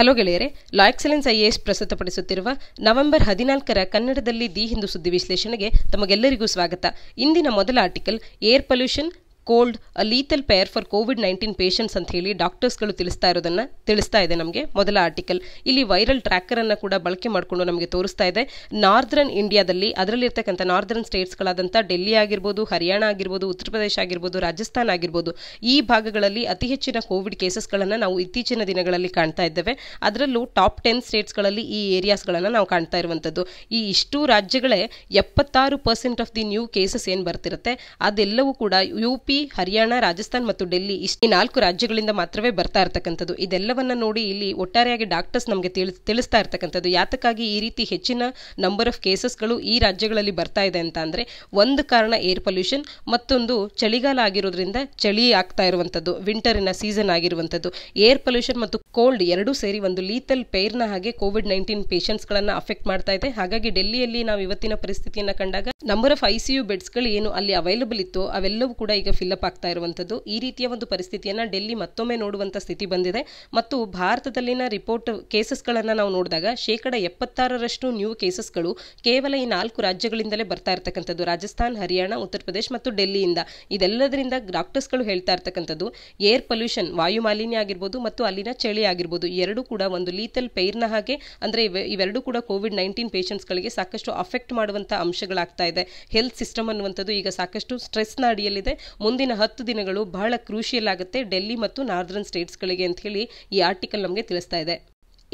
hello ಗೆಳೆಯರೆ ಲಾ IAS ಪ್ರಸ್ತುತಪಡಿಸುತ್ತಿರುವ November ಹದಿನಾಲ್ಕರ ಕನ್ನಡದಲ್ಲಿ ದಿ ಹಿಂದು ಸುದ್ದಿ ವಿಶ್ಲೇಷಣೆಗೆ ತಮಗೆಲ್ಲರಿಗೂ ಸ್ವಾಗತ ಇಂದಿನ ಮೊದಲ article air pollution cold a lethal pair for COVID nineteen patients ಅಂತ ಹೇಳಿ ಡಾಕ್ಟರ್ಸ್ಗಳು ತಿಳಿಸ್ತಾ ಇರೋದನ್ನ ತಿಳಿಸ್ತಾ ಇದೆ ನಮಗೆ ಮೊದಲ ಆರ್ಟಿಕಲ್ ಇಲ್ಲಿ ವೈರಲ್ ಟ್ರ್ಯಾಕರ್ ಅನ್ನು ಕೂಡ ಬಳಕೆ ಮಾಡಿಕೊಂಡು ನಮಗೆ ತೋರಿಸ್ತಾ ಇದೆ ನಾರ್ದರ್ನ್ ಇಂಡಿಯಾದಲ್ಲಿ ಅದರಲ್ಲಿರ್ತಕ್ಕಂಥ ನಾರ್ದರ್ನ್ ಸ್ಟೇಟ್ಸ್ಗಳಾದಂಥ ಡೆಲ್ಲಿ ಆಗಿರ್ಬೋದು ಹರಿಯಾಣ ಆಗಿರ್ಬೋದು ಉತ್ತರ ಪ್ರದೇಶ ಆಗಿರ್ಬೋದು ರಾಜಸ್ಥಾನ್ ಆಗಿರ್ಬೋದು ಈ ಭಾಗಗಳಲ್ಲಿ ಅತಿ ಹೆಚ್ಚಿನ ಕೋವಿಡ್ ಕೇಸಸ್ಗಳನ್ನು ನಾವು ಇತ್ತೀಚಿನ ದಿನಗಳಲ್ಲಿ ಕಾಣ್ತಾ ಇದ್ದೇವೆ ಅದರಲ್ಲೂ ಟಾಪ್ ಟೆನ್ ಸ್ಟೇಟ್ಸ್ಗಳಲ್ಲಿ ಈ ಏರಿಯಾಸ್ಗಳನ್ನು ನಾವು ಕಾಣ್ತಾ ಇರುವಂಥದ್ದು ಈ ಇಷ್ಟು ರಾಜ್ಯಗಳೇ ಎಪ್ಪತ್ತಾರು percent of the new cases ಏನು ಬರ್ತಿರುತ್ತೆ ಅದೆಲ್ಲವೂ ಕೂಡ ಯು ಪಿ ಹರಿಯಾಣ ರಾಜಸ್ಥಾನ್ ಮತ್ತು ಡೆಲ್ಲಿ ಇಷ್ಟು ನಾಲ್ಕು ರಾಜ್ಯಗಳಿಂದ ಮಾತ್ರವೇ ಬರ್ತಾ ಇರತಕ್ಕಂಥದ್ದು ಇದೆಲ್ಲವನ್ನ ನೋಡಿ ಇಲ್ಲಿ ಒಟ್ಟಾರೆಯಾಗಿ ಡಾಕ್ಟರ್ಸ್ ನಮಗೆ ತಿಳಿಸ್ತಾ ಇರತಕ್ಕಂಥದ್ದು ಯಾತಕ್ಕಾಗಿ ಈ ರೀತಿ ಹೆಚ್ಚಿನ ನಂಬರ್ ಆಫ್ ಕೇಸಸ್ಗಳು ಈ ರಾಜ್ಯಗಳಲ್ಲಿ ಬರ್ತಾ ಇದೆ ಅಂತ ಅಂದ್ರೆ ಒಂದು ಕಾರಣ ಏರ್ ಪೊಲ್ಯೂಷನ್ ಮತ್ತೊಂದು ಚಳಿಗಾಲ ಆಗಿರೋದ್ರಿಂದ ಚಳಿ ಆಗ್ತಾ ಇರುವಂಥದ್ದು ವಿಂಟರ್ನ ಸೀಸನ್ ಆಗಿರುವಂಥದ್ದು ಏರ್ ಪೊಲ್ಯೂಷನ್ ಮತ್ತು ಕೋಲ್ಡ್ ಎರಡೂ ಸೇರಿ ಒಂದು ಲೀತಲ್ ಪೇರ್ನ ಹಾಗೆ ಕೋವಿಡ್ ನೈನ್ಟೀನ್ ಗಳನ್ನ ಅಫೆಕ್ಟ್ ಮಾಡ್ತಾ ಇದೆ ಹಾಗಾಗಿ ಡೆಲ್ಲಿಯಲ್ಲಿ ನಾವು ಇವತ್ತಿನ ಪರಿಸ್ಥಿತಿಯನ್ನ ಕಂಡಾಗ ನಂಬರ್ ಆಫ್ ಐಸಿಯು ಬೆಡ್ಸ್ ಗಳು ಏನು ಅಲ್ಲಿ ಅವೈಲಬಲ್ ಇತ್ತು ಅವೆಲ್ಲವೂ ಕೂಡ ಈಗ ಫಿಲ್ ಅಪ್ ಆಗ್ತಾ ಇರುವಂಥದ್ದು ಈ ರೀತಿಯ ಒಂದು ಪರಿಸ್ಥಿತಿಯನ್ನು ಡೆಲ್ಲಿ ಮತ್ತೊಮ್ಮೆ ನೋಡುವಂತ ಸ್ಥಿತಿ ಬಂದಿದೆ ಮತ್ತು ಭಾರತದಲ್ಲಿನ ರಿಪೋರ್ಟ್ ಕೇಸಸ್ ಕೇಸಸ್ಗಳನ್ನು ನಾವು ನೋಡಿದಾಗ ಶೇಕಡ ಎಪ್ಪತ್ತಾರರಷ್ಟು ನ್ಯೂ ಕೇಸಸ್ಗಳು ಕೇವಲ ಈ ನಾಲ್ಕು ರಾಜ್ಯಗಳಿಂದಲೇ ಬರ್ತಾ ಇರತಕ್ಕಂಥದ್ದು ರಾಜಸ್ಥಾನ್ ಹರಿಯಾಣ ಉತ್ತರ ಪ್ರದೇಶ ಮತ್ತು ಡೆಲ್ಲಿಯಿಂದ ಇದೆಲ್ಲದರಿಂದ ಡಾಕ್ಟರ್ಸ್ಗಳು ಹೇಳ್ತಾ ಇರತಕ್ಕಂಥದ್ದು ಏರ್ ಪೊಲ್ಯೂಷನ್ ವಾಯು ಮಾಲಿನ್ಯ ಆಗಿರ್ಬೋದು ಮತ್ತು ಅಲ್ಲಿನ ಚಳಿ ಆಗಿರ್ಬೋದು ಎರಡೂ ಕೂಡ ಒಂದು ಲೀತಲ್ ಪೈರ್ನ ಹಾಗೆ ಅಂದ್ರೆ ಇವೆರಡೂ ಕೂಡ ಕೋವಿಡ್ ನೈನ್ಟೀನ್ ಪೇಷಂಟ್ಸ್ಗಳಿಗೆ ಸಾಕಷ್ಟು ಅಫೆಕ್ಟ್ ಮಾಡುವಂತಹ ಅಂಶಗಳಾಗ್ತಾ ಇದೆ ಹೆಲ್ತ್ ಸಿಸ್ಟಮ್ ಅನ್ನುವಂಥದ್ದು ಈಗ ಸಾಕಷ್ಟು ಸ್ಟ್ರೆಸ್ನ ಅಡಿಯಲ್ಲಿದೆ ಮುಂದಿನ ಹತ್ತು ದಿನಗಳು ಬಹಳ ಕ್ರೂಷಿಯಲ್ ಆಗುತ್ತೆ ಡೆಲ್ಲಿ ಮತ್ತು ನಾರ್ದರ್ನ್ ಸ್ಟೇಟ್ಸ್ಗಳಿಗೆ ಅಂತ ಹೇಳಿ ಈ ಆರ್ಟಿಕಲ್ ನಮಗೆ ತಿಳಿಸ್ತಾ ಇದೆ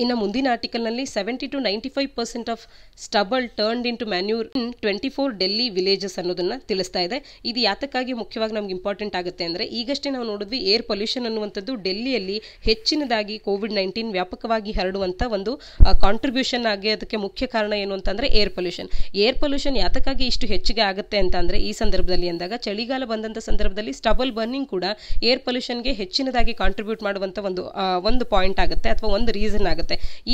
ಇನ್ನು ಮುಂದಿನ ಆರ್ಟಿಕಲ್ನಲ್ಲಿ seventy to ninety five percent of stubble turned into manure in twenty four Delhi villages ಅನ್ನೋದನ್ನ ತಿಳಿಸ್ತಾ ಇದೆ ಇದು ಯಾತಕ್ಕಾಗಿ ಮುಖ್ಯವಾಗಿ ನಮ್ಗೆ ಇಂಪಾರ್ಟೆಂಟ್ ಆಗುತ್ತೆ ಅಂದರೆ ಈಗಷ್ಟೇ ನಾವು ನೋಡಿದ್ವಿ ಏರ್ ಪೊಲ್ಯೂಷನ್ ಅನ್ನುವಂಥದ್ದು ಡೆಲ್ಲಿಯಲ್ಲಿ ಹೆಚ್ಚಿನದಾಗಿ ಕೋವಿಡ್ ನೈನ್ಟೀನ್ ವ್ಯಾಪಕವಾಗಿ ಹರಡುವಂಥ ಒಂದು ಕಾಂಟ್ರಿಬ್ಯೂಷನ್ ಆಗಿ ಅದಕ್ಕೆ ಮುಖ್ಯ ಕಾರಣ ಏನು ಅಂತಂದರೆ ಏರ್ ಪೊಲ್ಯೂಷನ್ ಏರ್ ಪೊಲ್ಯೂಷನ್ ಯಾತಕ್ಕಾಗಿ ಇಷ್ಟು ಹೆಚ್ಚಿಗೆ ಆಗುತ್ತೆ ಅಂತ ಅಂದರೆ ಈ ಸಂದರ್ಭದಲ್ಲಿ ಅಂದಾಗ ಚಳಿಗಾಲ ಬಂದಂಥ ಸಂದರ್ಭದಲ್ಲಿ ಸ್ಟಬಲ್ ಬರ್ನಿಂಗ್ ಕೂಡ ಏರ್ ಪೊಲ್ಯೂಷನ್ಗೆ ಹೆಚ್ಚಿನದಾಗಿ ಕಾಂಟ್ರಿಬ್ಯೂಟ್ ಮಾಡುವಂಥ ಒಂದು ಒಂದು ಪಾಯಿಂಟ್ ಆಗುತ್ತೆ ಅಥವಾ ಒಂದು ರೀಸನ್ ಆಗುತ್ತೆ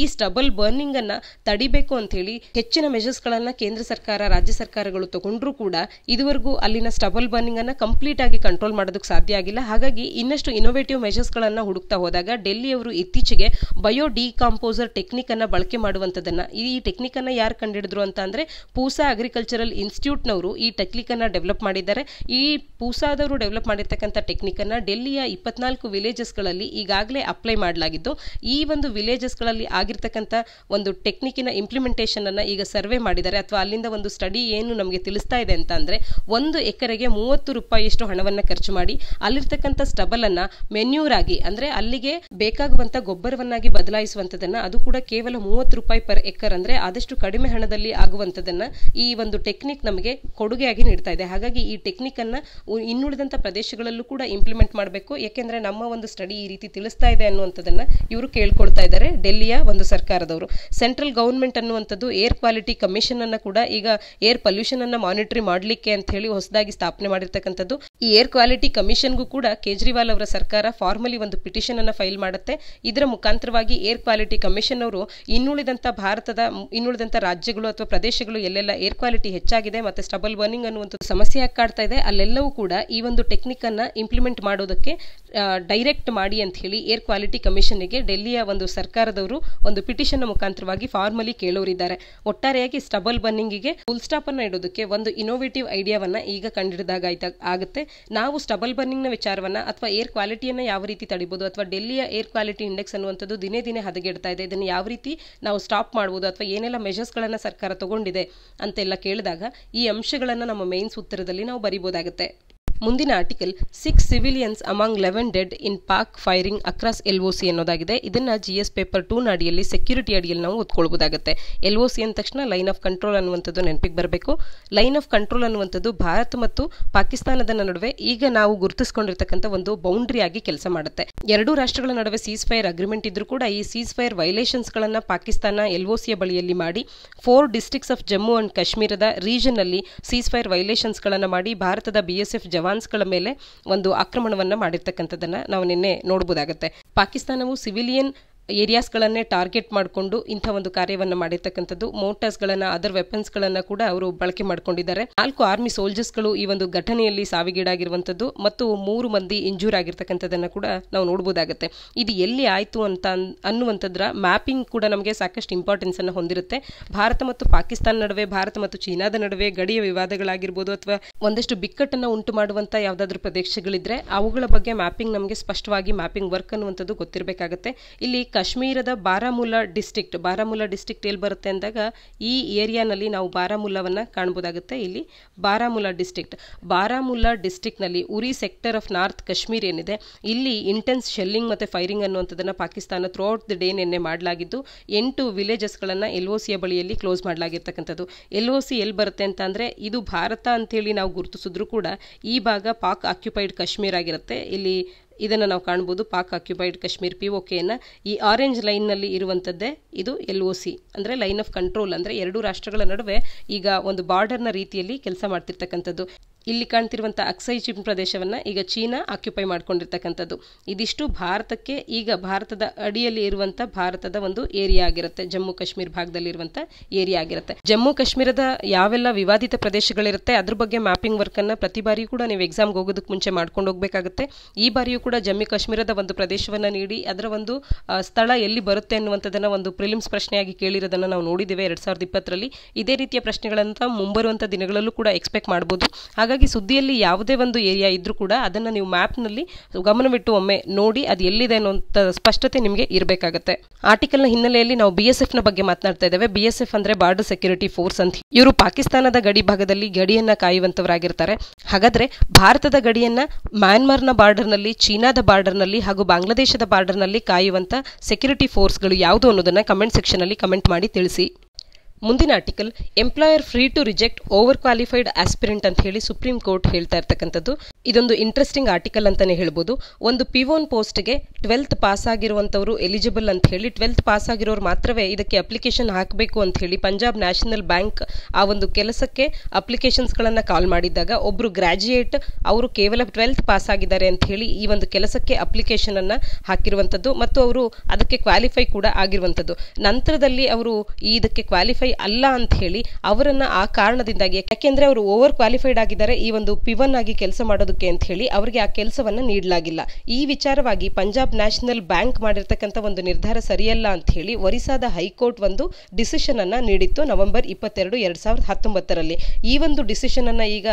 ಈ ಸ್ಟಬಲ್ ಬರ್ನಿಂಗ್ ಅನ್ನ ತಡಿಬೇಕು ಅಂತ ಹೇಳಿ ಹೆಚ್ಚಿನ ಗಳನ್ನ ಕೇಂದ್ರ ಸರ್ಕಾರ ರಾಜ್ಯ ಸರ್ಕಾರಗಳು ತಗೊಂಡ್ರೂ ಕೂಡ ಇದುವರೆಗೂ ಅಲ್ಲಿನ ಸ್ಟಬಲ್ ಬರ್ನಿಂಗ್ ಅನ್ನ ಕಂಪ್ಲೀಟ್ ಆಗಿ ಕಂಟ್ರೋಲ್ ಮಾಡೋದಕ್ಕೆ ಸಾಧ್ಯ ಆಗಿಲ್ಲ ಹಾಗಾಗಿ ಇನ್ನಷ್ಟು ಇನೋವೇಟಿವ್ ಗಳನ್ನ ಹುಡುಕ್ತಾ ಹೋದಾಗ ಅವರು ಇತ್ತೀಚೆಗೆ ಬಯೋ ಡಿಕಾಂಪೋಸರ್ ಟೆಕ್ನಿಕ್ ಅನ್ನ ಬಳಕೆ ಮಾಡುವಂತದನ್ನ ಈ ಟೆಕ್ನಿಕ್ ಅನ್ನ ಯಾರು ಕಂಡಿಡಿದ್ರು ಅಂತ ಅಂದ್ರೆ ಪೂಸಾ ಅಗ್ರಿಕಲ್ಚರಲ್ ಇನ್ಸ್ಟಿಟ್ಯೂಟ್ ನವರು ಈ ಟೆಕ್ನಿಕ್ ಅನ್ನ ಡೆವಲಪ್ ಮಾಡಿದ್ದಾರೆ ಈ ಪೂಸಾದವರು ಡೆವಲಪ್ ಮಾಡಿರ್ತಕ್ಕಂಥ ಟೆಕ್ನಿಕ್ ಅನ್ನ ಡೆಲ್ಲಿಯ ಇಪ್ಪತ್ನಾಲ್ಕು ವಿಲೇಜಸ್ಗಳಲ್ಲಿ ಈಗಾಗಲೇ ಅಪ್ಲೈ ಮಾಡಲಾಗಿದ್ದು ಈ ಒಂದು ವಿಲೇಜಸ್ ಗಳಲ್ಲಿ ಆಗಿರ್ತಕ್ಕಂಥ ಒಂದು ಟೆಕ್ನಿಕಿನ ಇಂಪ್ಲಿಮೆಂಟೇಷನ್ ಅನ್ನ ಈಗ ಸರ್ವೆ ಮಾಡಿದ್ದಾರೆ ಅಥವಾ ಅಲ್ಲಿಂದ ಒಂದು ಸ್ಟಡಿ ಏನು ನಮಗೆ ತಿಳಿಸ್ತಾ ಇದೆ ಅಂತ ಅಂದ್ರೆ ಒಂದು ಎಕರೆಗೆ ಮೂವತ್ತು ರೂಪಾಯಿಯಷ್ಟು ಹಣವನ್ನು ಖರ್ಚು ಮಾಡಿ ಅಲ್ಲಿರ್ತಕ್ಕಂಥ ಸ್ಟಬಲ್ ಅನ್ನ ಮೆನ್ಯೂರ್ ಆಗಿ ಅಂದ್ರೆ ಅಲ್ಲಿಗೆ ಬೇಕಾಗುವಂತ ಗೊಬ್ಬರವನ್ನಾಗಿ ಬದಲಾಯಿಸುವಂತದನ್ನ ಅದು ಕೂಡ ಕೇವಲ ಮೂವತ್ತು ರೂಪಾಯಿ ಪರ್ ಎಕರ್ ಅಂದ್ರೆ ಆದಷ್ಟು ಕಡಿಮೆ ಹಣದಲ್ಲಿ ಆಗುವಂತದನ್ನ ಈ ಒಂದು ಟೆಕ್ನಿಕ್ ನಮಗೆ ಕೊಡುಗೆಯಾಗಿ ನೀಡ್ತಾ ಇದೆ ಹಾಗಾಗಿ ಈ ಟೆಕ್ನಿಕ್ ಅನ್ನ ಇನ್ನುಳಿದಂತ ಪ್ರದೇಶಗಳಲ್ಲೂ ಕೂಡ ಇಂಪ್ಲಿಮೆಂಟ್ ಮಾಡಬೇಕು ಯಾಕೆಂದ್ರೆ ನಮ್ಮ ಒಂದು ಸ್ಟಡಿ ಈ ರೀತಿ ತಿಳಿಸ್ತಾ ಇದೆ ಅನ್ನುವಂಥದ್ದನ್ನ ಇವರು ಕೇಳ್ಕೊಳ್ತಾ ಇದ್ದಾರೆ ದೆಹಲಿಯ ಒಂದು ಸರ್ಕಾರದವರು ಸೆಂಟ್ರಲ್ ಗೌರ್ಮೆಂಟ್ ಅನ್ನುವಂಥದ್ದು ಏರ್ ಕ್ವಾಲಿಟಿ ಕಮಿಷನ್ ಅನ್ನು ಕೂಡ ಈಗ ಏರ್ ಪೊಲ್ಯೂಷನ್ ಅನ್ನು ಮಾನಿಟರಿ ಮಾಡಲಿಕ್ಕೆ ಅಂತ ಹೇಳಿ ಹೊಸದಾಗಿ ಸ್ಥಾಪನೆ ಮಾಡಿರ್ತಕ್ಕಂಥದ್ದು ಈ ಏರ್ ಕ್ವಾಲಿಟಿ ಕಮಿಷನ್ಗೂ ಕೂಡ ಕೇಜ್ರಿವಾಲ್ ಅವರ ಸರ್ಕಾರ ಫಾರ್ಮಲಿ ಒಂದು ಪಿಟಿಷನ್ ಅನ್ನು ಫೈಲ್ ಮಾಡುತ್ತೆ ಇದರ ಮುಖಾಂತರವಾಗಿ ಏರ್ ಕ್ವಾಲಿಟಿ ಕಮಿಷನ್ ಅವರು ಇನ್ನುಳಿದಂಥ ಭಾರತದ ಇನ್ನುಳಿದಂಥ ರಾಜ್ಯಗಳು ಅಥವಾ ಪ್ರದೇಶಗಳು ಎಲ್ಲೆಲ್ಲ ಏರ್ ಕ್ವಾಲಿಟಿ ಹೆಚ್ಚಾಗಿದೆ ಮತ್ತೆ ಸ್ಟಬಲ್ ಬರ್ನಿಂಗ್ ಅನ್ನುವಂಥ ಸಮಸ್ಯೆ ಕಾಡ್ತಾ ಇದೆ ಅಲ್ಲೆಲ್ಲವೂ ಕೂಡ ಈ ಒಂದು ಟೆಕ್ನಿಕ್ ಅನ್ನ ಇಂಪ್ಲಿಮೆಂಟ್ ಮಾಡೋದಕ್ಕೆ ಡೈರೆಕ್ಟ್ ಮಾಡಿ ಅಂತ ಹೇಳಿ ಏರ್ ಕ್ವಾಲಿಟಿ ಕಮಿಷನ್ಗೆ ಡೆಲ್ಲಿಯ ಒಂದು ಸರ್ಕಾರದ ಮಾಡಿದವರು ಒಂದು ಪಿಟಿಷನ್ ಮುಖಾಂತರವಾಗಿ ಫಾರ್ಮಲಿ ಕೇಳೋರಿದ್ದಾರೆ ಒಟ್ಟಾರೆಯಾಗಿ ಸ್ಟಬಲ್ ಬನ್ನಿಂಗಿಗೆ ಫುಲ್ ಸ್ಟಾಪ್ ಅನ್ನ ಇಡೋದಕ್ಕೆ ಒಂದು ಇನೋವೇಟಿವ್ ಐಡಿಯಾವನ್ನ ಈಗ ಕಂಡಿಡಿದಾಗ ಆಗುತ್ತೆ ನಾವು ಸ್ಟಬಲ್ ಬರ್ನಿಂಗ್ ನ ವಿಚಾರವನ್ನ ಅಥವಾ ಏರ್ ಕ್ವಾಲಿಟಿಯನ್ನ ಯಾವ ರೀತಿ ತಡಿಬಹುದು ಅಥವಾ ಡೆಲ್ಲಿಯ ಏರ್ ಕ್ವಾಲಿಟಿ ಇಂಡೆಕ್ಸ್ ಅನ್ನುವಂಥದ್ದು ದಿನೇ ದಿನೇ ಹದಗೆಡ್ತಾ ಇದೆ ಇದನ್ನು ಯಾವ ರೀತಿ ನಾವು ಸ್ಟಾಪ್ ಮಾಡಬಹುದು ಅಥವಾ ಏನೆಲ್ಲ ಮೆಜರ್ಸ್ ಗಳನ್ನ ಸರ್ಕಾರ ತಗೊಂಡಿದೆ ಅಂತೆಲ್ಲ ಕೇಳಿದಾಗ ಈ ಅಂಶಗಳನ್ನು ನಮ್ಮ ಮೇನ್ಸ್ ಉತ್ತರದಲ್ಲಿ ನಾವು ಬರಿಬೋದಾಗುತ್ತೆ ಮುಂದಿನ article six civilians among eleven dead in Pak firing across L O ಅನ್ನೋದಾಗಿದೆ ಇದನ್ನ ಜಿಎಸ್ ಪೇಪರ್ ಟೂ ಅಡಿಯಲ್ಲಿ ಸೆಕ್ಯೂರಿಟಿ ಅಡಿಯಲ್ಲಿ ನಾವು ಓದ್ಕೊಳ್ಬೋದಾಗುತ್ತೆ ಎಲ್ ಒ ಸಿ ಅಂದ ತಕ್ಷಣ ಲೈನ್ ಆಫ್ ಕಂಟ್ರೋಲ್ ಅನ್ನುವಂಥದ್ದು ನೆನಪಿಗೆ ಬರಬೇಕು ಲೈನ್ ಆಫ್ ಕಂಟ್ರೋಲ್ ಅನ್ನುವಂಥದ್ದು ಭಾರತ ಮತ್ತು ಪಾಕಿಸ್ತಾನದ ನಡುವೆ ಈಗ ನಾವು ಗುರುತಿಸಿಕೊಂಡಿರ್ತಕ್ಕಂಥ ಒಂದು ಬೌಂಡ್ರಿ ಆಗಿ ಕೆಲಸ ಮಾಡುತ್ತೆ ಎರಡೂ ರಾಷ್ಟ್ರಗಳ ನಡುವೆ ಸೀಸ್ ಫೈರ್ ಅಗ್ರಿಮೆಂಟ್ ಇದ್ರೂ ಕೂಡ ಈ ಸೀಸ್ ಫೈರ್ ಗಳನ್ನ ಪಾಕಿಸ್ತಾನ ಎಲ್ ಒ ಸಿಯ ಬಳಿಯಲ್ಲಿ ಮಾಡಿ four districts of Jammu and ಕಾಶ್ಮೀರದ ರೀಜನ್ನಲ್ಲಿ ಸೀಸ್ ಫೈರ್ ವೈಲೇಷನ್ಸ್ಗಳನ್ನು ಮಾಡಿ ಭಾರತದ ಬಿಎಸ್ಎಫ್ ಜವಾನ್ ಕಮಾನ್ಸ್ಗಳ ಮೇಲೆ ಒಂದು ಆಕ್ರಮಣವನ್ನು ಮಾಡಿರ್ತಕ್ಕಂಥದ್ದನ್ನು ನಾವು ನಿನ್ನೆ ನೋಡ್ಬೋದಾಗತ್ತೆ ಪಾಕಿಸ್ತಾನವು ಸಿವಿಲಿಯನ್ ಏರಿಯಾಸ್ಗಳನ್ನೇ ಟಾರ್ಗೆಟ್ ಮಾಡಿಕೊಂಡು ಇಂಥ ಒಂದು ಕಾರ್ಯವನ್ನು ಮಾಡಿರ್ತಕ್ಕಂಥದ್ದು ಮೋಟರ್ಸ್ಗಳನ್ನು ಅದರ್ ಗಳನ್ನ ಕೂಡ ಅವರು ಬಳಕೆ ಮಾಡಿಕೊಂಡಿದ್ದಾರೆ ನಾಲ್ಕು ಆರ್ಮಿ ಸೋಲ್ಜರ್ಸ್ಗಳು ಈ ಒಂದು ಘಟನೆಯಲ್ಲಿ ಸಾವಿಗೀಡಾಗಿರುವಂಥದ್ದು ಮತ್ತು ಮೂರು ಮಂದಿ ಇಂಜೂರ್ ಆಗಿರ್ತಕ್ಕಂಥದ್ದನ್ನು ಕೂಡ ನಾವು ನೋಡ್ಬೋದಾಗುತ್ತೆ ಇದು ಎಲ್ಲಿ ಆಯಿತು ಅಂತ ಅನ್ನುವಂಥದ್ರ ಮ್ಯಾಪಿಂಗ್ ಕೂಡ ನಮಗೆ ಸಾಕಷ್ಟು ಇಂಪಾರ್ಟೆನ್ಸನ್ನು ಹೊಂದಿರುತ್ತೆ ಭಾರತ ಮತ್ತು ಪಾಕಿಸ್ತಾನ ನಡುವೆ ಭಾರತ ಮತ್ತು ಚೀನಾದ ನಡುವೆ ಗಡಿಯ ವಿವಾದಗಳಾಗಿರ್ಬೋದು ಅಥವಾ ಒಂದಷ್ಟು ಬಿಕ್ಕಟ್ಟನ್ನು ಉಂಟು ಮಾಡುವಂಥ ಯಾವುದಾದ್ರೂ ಪ್ರದೇಶಗಳಿದ್ರೆ ಅವುಗಳ ಬಗ್ಗೆ ಮ್ಯಾಪಿಂಗ್ ನಮಗೆ ಸ್ಪಷ್ಟವಾಗಿ ಮ್ಯಾಪಿಂಗ್ ವರ್ಕ್ ಅನ್ನುವಂಥದ್ದು ಗೊತ್ತಿರಬೇಕಾಗುತ್ತೆ ಇಲ್ಲಿ ಕಾಶ್ಮೀರದ ಬಾರಾಮುಲ್ಲಾ ಡಿಸ್ಟಿಕ್ಟ್ ಬಾರಾಮುಲ್ಲಾ ಡಿಸ್ಟಿಕ್ಟ್ ಎಲ್ಲಿ ಬರುತ್ತೆ ಅಂದಾಗ ಈ ಏರಿಯಾನಲ್ಲಿ ನಾವು ಬಾರಾಮುಲ್ಲಾವನ್ನು ಕಾಣ್ಬೋದಾಗುತ್ತೆ ಇಲ್ಲಿ ಬಾರಾಮುಲ್ಲಾ ಡಿಸ್ಟಿಕ್ಟ್ ಬಾರಾಮುಲ್ಲಾ ಡಿಸ್ಟಿಕ್ನಲ್ಲಿ ಉರಿ ಸೆಕ್ಟರ್ ಆಫ್ ನಾರ್ತ್ ಕಾಶ್ಮೀರ್ ಏನಿದೆ ಇಲ್ಲಿ ಇಂಟೆನ್ಸ್ ಶೆಲ್ಲಿಂಗ್ ಮತ್ತು ಫೈರಿಂಗ್ ಅನ್ನುವಂಥದ್ದನ್ನು ಪಾಕಿಸ್ತಾನ ಥ್ರೂಔಟ್ ದಿ ಡೇ ನಿನ್ನೆ ಮಾಡಲಾಗಿದ್ದು ಎಂಟು ವಿಲೇಜಸ್ಗಳನ್ನು ಎಲ್ ಒ ಸಿಯ ಬಳಿಯಲ್ಲಿ ಕ್ಲೋಸ್ ಮಾಡಲಾಗಿರ್ತಕ್ಕಂಥದ್ದು ಎಲ್ ಒ ಸಿ ಎಲ್ಲಿ ಬರುತ್ತೆ ಅಂತ ಅಂದರೆ ಇದು ಭಾರತ ಅಂತೇಳಿ ನಾವು ಗುರುತಿಸಿದ್ರು ಕೂಡ ಈ ಭಾಗ ಪಾಕ್ ಆಕ್ಯುಪೈಡ್ ಕಾಶ್ಮೀರ್ ಆಗಿರುತ್ತೆ ಇಲ್ಲಿ ಇದನ್ನು ನಾವು ಕಾಣ್ಬೋದು ಪಾಕ್ ಆಕ್ಯುಪೈಡ್ ಕಾಶ್ಮೀರ್ ಪಿ ಅನ್ನ ಈ ಆರೆಂಜ್ ನಲ್ಲಿ ಇರುವಂತದ್ದೇ ಇದು ಎಲ್ ಒ ಸಿ ಅಂದ್ರೆ ಲೈನ್ ಆಫ್ ಕಂಟ್ರೋಲ್ ಅಂದ್ರೆ ಎರಡು ರಾಷ್ಟ್ರಗಳ ನಡುವೆ ಈಗ ಒಂದು ಬಾರ್ಡರ್ ನ ರೀತಿಯಲ್ಲಿ ಕೆಲಸ ಮಾಡ್ತಿರ್ತಕ್ಕಂಥದ್ದು ಇಲ್ಲಿ ಕಾಣ್ತಿರುವಂತಹ ಅಕ್ಸೈ ಚಿನ್ ಪ್ರದೇಶವನ್ನು ಈಗ ಚೀನಾ ಆಕ್ಯುಪೈ ಮಾಡ್ಕೊಂಡಿರ್ತಕ್ಕಂಥದ್ದು ಇದಿಷ್ಟು ಭಾರತಕ್ಕೆ ಈಗ ಭಾರತದ ಅಡಿಯಲ್ಲಿ ಇರುವಂಥ ಭಾರತದ ಒಂದು ಏರಿಯಾ ಆಗಿರುತ್ತೆ ಜಮ್ಮು ಕಾಶ್ಮೀರ ಇರುವಂತಹ ಏರಿಯಾ ಆಗಿರುತ್ತೆ ಜಮ್ಮು ಕಾಶ್ಮೀರದ ಯಾವೆಲ್ಲ ವಿವಾದಿತ ಪ್ರದೇಶಗಳಿರುತ್ತೆ ಅದ್ರ ಬಗ್ಗೆ ಮ್ಯಾಪಿಂಗ್ ವರ್ಕ್ ಅನ್ನ ಪ್ರತಿ ಬಾರಿಯೂ ಕೂಡ ನೀವು ಎಕ್ಸಾಮ್ಗೆ ಹೋಗೋದಕ್ಕೆ ಮುಂಚೆ ಮಾಡ್ಕೊಂಡು ಹೋಗಬೇಕಾಗುತ್ತೆ ಈ ಬಾರಿಯೂ ಕೂಡ ಕೂಡ ಜಮ್ಮು ಕಾಶ್ಮೀರದ ಒಂದು ಪ್ರದೇಶವನ್ನು ನೀಡಿ ಅದರ ಒಂದು ಸ್ಥಳ ಎಲ್ಲಿ ಬರುತ್ತೆ ಅನ್ನುವಂಥದ್ದನ್ನು ಒಂದು ಪ್ರಿಲಿಮ್ಸ್ ಪ್ರಶ್ನೆಯಾಗಿ ಕೇಳಿರೋದನ್ನು ನಾವು ನೋಡಿದ್ದೇವೆ ಎರಡು ಸಾವಿರದ ಇಪ್ಪತ್ತರಲ್ಲಿ ಇದೇ ರೀತಿಯ ಪ್ರಶ್ನೆಗಳಂತ ಮುಂಬರುವಂಥ ದಿನಗಳಲ್ಲೂ ಕೂಡ ಎಕ್ಸ್ಪೆಕ್ಟ್ ಮಾಡ್ಬೋದು ಹಾಗಾಗಿ ಸುದ್ದಿಯಲ್ಲಿ ಯಾವುದೇ ಒಂದು ಏರಿಯಾ ಇದ್ದರೂ ಕೂಡ ಅದನ್ನು ನೀವು ಮ್ಯಾಪ್ನಲ್ಲಿ ಗಮನವಿಟ್ಟು ಒಮ್ಮೆ ನೋಡಿ ಅದು ಎಲ್ಲಿದೆ ಅನ್ನುವಂಥ ಸ್ಪಷ್ಟತೆ ನಿಮಗೆ ಇರಬೇಕಾಗುತ್ತೆ ಆರ್ಟಿಕಲ್ನ ಹಿನ್ನೆಲೆಯಲ್ಲಿ ನಾವು ಬಿ ಎಸ್ ಎಫ್ನ ಬಗ್ಗೆ ಮಾತನಾಡ್ತಾ ಇದ್ದೇವೆ ಬಿ ಎಸ್ ಎಫ್ ಅಂದರೆ ಬಾರ್ಡರ್ ಸೆಕ್ಯೂರಿಟಿ ಫೋರ್ಸ್ ಅಂತ ಇವರು ಪಾಕಿಸ್ತಾನದ ಗಡಿ ಭಾಗದಲ್ಲಿ ಗಡಿಯನ್ನು ಕಾಯುವಂಥವರಾಗಿರ್ತಾರೆ ಹಾಗಾದರೆ ಭಾರತದ ಗಡಿಯನ್ನು ಮ್ಯಾನ್ಮಾರ್ನ ಬಾರ್ಡರ್ನಲ್ಲಿ ಚೀನಾ ಚೀನಾದ ಬಾರ್ಡರ್ನಲ್ಲಿ ಹಾಗೂ ಬಾಂಗ್ಲಾದೇಶದ ಬಾರ್ಡರ್ನಲ್ಲಿ ಕಾಯುವಂಥ ಸೆಕ್ಯುರಿಟಿ ಫೋರ್ಸ್ಗಳು ಯಾವುದು ಅನ್ನೋದನ್ನು ಕಮೆಂಟ್ ಸೆಕ್ಷನ್ನಲ್ಲಿ ಕಮೆಂಟ್ ಮಾಡಿ ತಿಳಿಸಿ ಮುಂದಿನ article employer free to reject over qualified aspirant ಅಂತ ಹೇಳಿ ಸುಪ್ರೀಂ ಕೋರ್ಟ್ ಹೇಳ್ತಾ ಇರ್ತಕ್ಕಂಥದ್ದು ಇದೊಂದು ಇಂಟ್ರೆಸ್ಟಿಂಗ್ ಆರ್ಟಿಕಲ್ ಅಂತಾನೆ ಹೇಳ್ಬೋದು ಒಂದು ಪೋಸ್ಟ್ ಪೋಸ್ಟ್ಗೆ ಟ್ವೆಲ್ತ್ ಪಾಸ್ ಆಗಿರುವಂಥವರು ಎಲಿಜಿಬಲ್ ಅಂತ ಹೇಳಿ ಟ್ವೆಲ್ತ್ ಪಾಸ್ ಆಗಿರೋರು ಮಾತ್ರವೇ ಇದಕ್ಕೆ ಅಪ್ಲಿಕೇಶನ್ ಹಾಕಬೇಕು ಅಂತ ಹೇಳಿ ಪಂಜಾಬ್ ನ್ಯಾಷನಲ್ ಬ್ಯಾಂಕ್ ಆ ಒಂದು ಕೆಲಸಕ್ಕೆ ಅಪ್ಲಿಕೇಶನ್ಸ್ಗಳನ್ನು ಕಾಲ್ ಮಾಡಿದಾಗ ಒಬ್ಬರು ಗ್ರಾಜ್ಯುಯೇಟ್ ಅವರು ಕೇವಲ ಟ್ವೆಲ್ತ್ ಪಾಸ್ ಆಗಿದ್ದಾರೆ ಅಂತ ಹೇಳಿ ಈ ಒಂದು ಕೆಲಸಕ್ಕೆ ಅಪ್ಲಿಕೇಶನ್ ಅನ್ನು ಹಾಕಿರುವಂಥದ್ದು ಮತ್ತು ಅವರು ಅದಕ್ಕೆ ಕ್ವಾಲಿಫೈ ಕೂಡ ಆಗಿರುವಂಥದ್ದು ನಂತರದಲ್ಲಿ ಅವರು ಇದಕ್ಕೆ ಕ್ವಾಲಿಫೈ ಅಲ್ಲ ಅಂತ ಹೇಳಿ ಅವರನ್ನ ಆ ಕಾರಣದಿಂದಾಗಿ ಯಾಕೆಂದ್ರೆ ಅವರು ಓವರ್ ಕ್ವಾಲಿಫೈಡ್ ಆಗಿದ್ದಾರೆ ಈ ಒಂದು ಪಿವನ್ ಆಗಿ ಕೆಲಸ ಮಾಡೋದಕ್ಕೆ ಅಂತ ಹೇಳಿ ಅವರಿಗೆ ಆ ಕೆಲಸವನ್ನ ನೀಡಲಾಗಿಲ್ಲ ಈ ವಿಚಾರವಾಗಿ ಪಂಜಾಬ್ ನ್ಯಾಷನಲ್ ಬ್ಯಾಂಕ್ ಮಾಡಿರ್ತಕ್ಕಂಥ ಒಂದು ನಿರ್ಧಾರ ಸರಿಯಲ್ಲ ಅಂತ ಹೇಳಿ ಒರಿಸ್ಸಾದ ಹೈಕೋರ್ಟ್ ಒಂದು ಡಿಸಿಷನ್ ಅನ್ನ ನೀಡಿತ್ತು ನವೆಂಬರ್ ಇಪ್ಪತ್ತೆರಡು ಎರಡ್ ಸಾವಿರದ ಹತ್ತೊಂಬತ್ತರಲ್ಲಿ ಈ ಒಂದು ಡಿಸಿಷನ್ ಅನ್ನ ಈಗ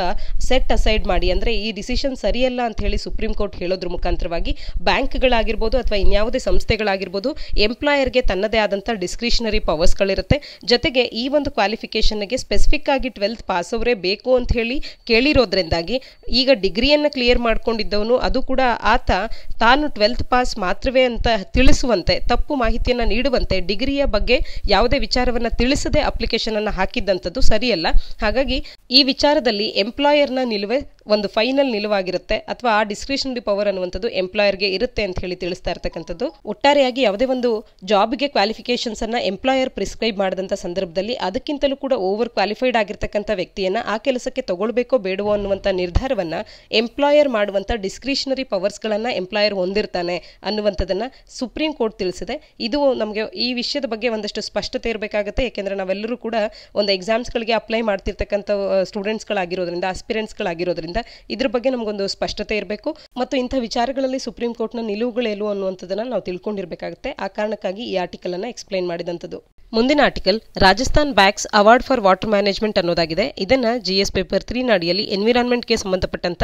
ಸೆಟ್ ಅಸೈಡ್ ಮಾಡಿ ಅಂದ್ರೆ ಈ ಡಿಸಿಷನ್ ಸರಿಯಲ್ಲ ಅಂತ ಹೇಳಿ ಸುಪ್ರೀಂ ಕೋರ್ಟ್ ಹೇಳೋದ್ರ ಮುಖಾಂತರವಾಗಿ ಬ್ಯಾಂಕ್ಗಳಾಗಿರ್ಬೋದು ಅಥವಾ ಇನ್ಯಾವುದೇ ಸಂಸ್ಥೆಗಳಾಗಿರ್ಬೋದು ಎಂಪ್ಲಾಯರ್ಗೆ ತನ್ನದೇ ಆದಂತಹ ಡಿಸ್ಕ್ರಿಷನರಿ ಪವರ್ಸ್ಗಳಿರುತ್ತೆ ಜೊತೆಗೆ ಈ ಒಂದು ಕ್ವಾಲಿಫಿಕೇಷನ್ಗೆ ಸ್ಪೆಸಿಫಿಕ್ ಆಗಿ ಟ್ವೆಲ್ತ್ ಪಾಸ್ ಅವರೇ ಬೇಕು ಅಂತ ಹೇಳಿ ಕೇಳಿರೋದ್ರಿಂದಾಗಿ ಈಗ ಡಿಗ್ರಿಯನ್ನು ಕ್ಲಿಯರ್ ಮಾಡ್ಕೊಂಡಿದ್ದವನು ಅದು ಕೂಡ ಆತ ತಾನು ಟ್ವೆಲ್ತ್ ಪಾಸ್ ಮಾತ್ರವೇ ಅಂತ ತಿಳಿಸುವಂತೆ ತಪ್ಪು ಮಾಹಿತಿಯನ್ನು ನೀಡುವಂತೆ ಡಿಗ್ರಿಯ ಬಗ್ಗೆ ಯಾವುದೇ ವಿಚಾರವನ್ನು ತಿಳಿಸದೆ ಅಪ್ಲಿಕೇಶನನ್ನು ಹಾಕಿದ್ದಂಥದ್ದು ಸರಿಯಲ್ಲ ಹಾಗಾಗಿ ಈ ವಿಚಾರದಲ್ಲಿ ಎಂಪ್ಲಾಯರ್ನ ನಿಲುವೆ ಒಂದು ಫೈನಲ್ ನಿಲುವಾಗಿರುತ್ತೆ ಅಥವಾ ಆ ಡಿಸ್ಕ್ರಿಷನರಿ ಪವರ್ ಅನ್ನುವಂಥದ್ದು ಎಂಪ್ಲಾಯರ್ಗೆ ಇರುತ್ತೆ ಅಂತ ಹೇಳಿ ತಿಳಿಸ್ತಾ ಇರತಕ್ಕಂಥದ್ದು ಒಟ್ಟಾರೆಯಾಗಿ ಯಾವುದೇ ಒಂದು ಜಾಬ್ಗೆ ಕ್ವಾಲಿಫಿಕೇಶನ್ಸ್ ಅನ್ನ ಎಂಪ್ಲಾಯರ್ ಪ್ರಿಸ್ಕ್ರೈಬ್ ಮಾಡಿದಂಥ ಸಂದರ್ಭದಲ್ಲಿ ಅದಕ್ಕಿಂತಲೂ ಕೂಡ ಓವರ್ ಕ್ವಾಲಿಫೈಡ್ ಆಗಿರ್ತಕ್ಕಂಥ ವ್ಯಕ್ತಿಯನ್ನ ಆ ಕೆಲಸಕ್ಕೆ ತಗೊಳ್ಬೇಕೋ ಬೇಡವೋ ಅನ್ನುವಂಥ ನಿರ್ಧಾರವನ್ನ ಎಂಪ್ಲಾಯರ್ ಮಾಡುವಂಥ ಡಿಸ್ಕ್ರಿಷನರಿ ಪವರ್ಸ್ಗಳನ್ನ ಎಂಪ್ಲಾಯರ್ ಹೊಂದಿರ್ತಾನೆ ಅನ್ನುವಂಥದನ್ನ ಸುಪ್ರೀಂ ಕೋರ್ಟ್ ತಿಳಿಸಿದೆ ಇದು ನಮಗೆ ಈ ವಿಷಯದ ಬಗ್ಗೆ ಒಂದಷ್ಟು ಸ್ಪಷ್ಟತೆ ಇರಬೇಕಾಗುತ್ತೆ ಯಾಕೆಂದ್ರೆ ನಾವೆಲ್ಲರೂ ಕೂಡ ಒಂದು ಎಕ್ಸಾಮ್ಸ್ಗಳಿಗೆ ಅಪ್ಲೈ ಮಾಡ್ತಿರ್ತಕ್ಕಂಥ ಸ್ಟೂಡೆಂಟ್ಸ್ಗಳಾಗಿರೋದ್ರಿಂದ ಆಸ್ಪಿರೆಂಟ್ಸ್ಗಳಾಗಿರೋದ್ರಿಂದ ಇದ್ರ ಬಗ್ಗೆ ನಮಗೊಂದು ಸ್ಪಷ್ಟತೆ ಇರಬೇಕು ಮತ್ತು ಇಂಥ ವಿಚಾರಗಳಲ್ಲಿ ಸುಪ್ರೀಂ ಕೋರ್ಟ್ನ ನಿಲುವುಗಳೇನು ಅನ್ನುವಂಥದ್ದನ್ನು ನಾವು ತಿಳ್ಕೊಂಡಿರಬೇಕಾಗುತ್ತೆ ಆ ಕಾರಣಕ್ಕಾಗಿ ಈ ಆರ್ಟಿಕಲನ್ನು ಎಕ್ಸ್ಪ್ಲೈನ್ ಮಾಡಿದಂಥದ್ದು ಮುಂದಿನ article Rajasthan bags award for water management ಅನ್ನೋದಾಗಿದೆ ಇದನ್ನ ಜಿ ಎಸ್ ಪೇಪರ್ ತ್ರೀ ನಾಡಿಯಲ್ಲಿ ಎನ್ವಿರಾನ್ಮೆಂಟ್ಗೆ ಸಂಬಂಧಪಟ್ಟಂತ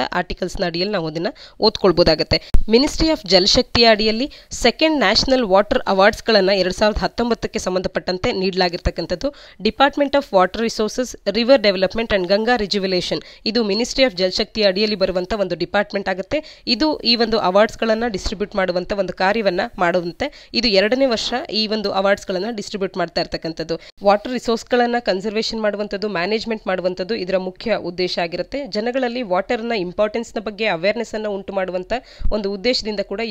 ನ ಅಡಿಯಲ್ಲಿ ನಾವು ಅದನ್ನ ಓದ್ಕೊಳ್ಬೋದಾಗುತ್ತೆ ಮಿನಿಸ್ಟ್ರಿ ಆಫ್ ಜಲಶಕ್ತಿಯ ಅಡಿಯಲ್ಲಿ ಸೆಕೆಂಡ್ ನ್ಯಾಷನಲ್ ವಾಟರ್ ಗಳನ್ನ ಎರಡ್ ಸಾವಿರದ ಹತ್ತೊಂಬತ್ತಕ್ಕೆ ಸಂಬಂಧಪಟ್ಟಂತೆ ನೀಡಲಾಗಿರ್ತಕ್ಕಂಥದ್ದು department of water resources river development and Ganga rejuvenation ಇದು ಮಿನಿಸ್ಟ್ರಿ ಆಫ್ ಜಲಶಕ್ತಿ ಅಡಿಯಲ್ಲಿ ಬರುವಂತಹ ಒಂದು ಡಿಪಾರ್ಟ್ಮೆಂಟ್ ಆಗುತ್ತೆ ಇದು ಈ ಒಂದು ಅವಾರ್ಡ್ಸ್ ಗಳನ್ನ ಡಿಸ್ಟ್ರಿಬ್ಯೂಟ್ ಮಾಡುವಂತಹ ಒಂದು ಕಾರ್ಯವನ್ನು ಮಾಡುವಂತೆ ಇದು ಎರಡನೇ ವರ್ಷ ಈ ಒಂದು ಅವಾರ್ಡ್ಸ್ಗಳನ್ನು ಡಿಸ್ಟ್ರಿಬ್ಯೂಟ್ ಮಾಡ್ತಾರೆ ಮಾಡ್ತಾ ಇರ್ತಕ್ಕಂಥದ್ದು ವಾಟರ್ ರಿಸೋರ್ಸ್ಗಳನ್ನು ಕನ್ಸರ್ವೇಶನ್ ಮಾಡುವಂಥದ್ದು ಮ್ಯಾನೇಜ್ಮೆಂಟ್ ಮಾಡುವಂಥದ್ದು ಇದರ ಮುಖ್ಯ ಉದ್ದೇಶ ಆಗಿರುತ್ತೆ ಜನಗಳಲ್ಲಿ ವಾಟರ್ನ ಇಂಪಾರ್ಟೆನ್ಸ್ನ ಬಗ್ಗೆ ಅವೇರ್ನೆಸ್ ಅನ್ನು ಉಂಟು ಮಾಡುವಂಥ ಒಂದು ಉದ್ದೇಶದಿಂದ ಕೂಡ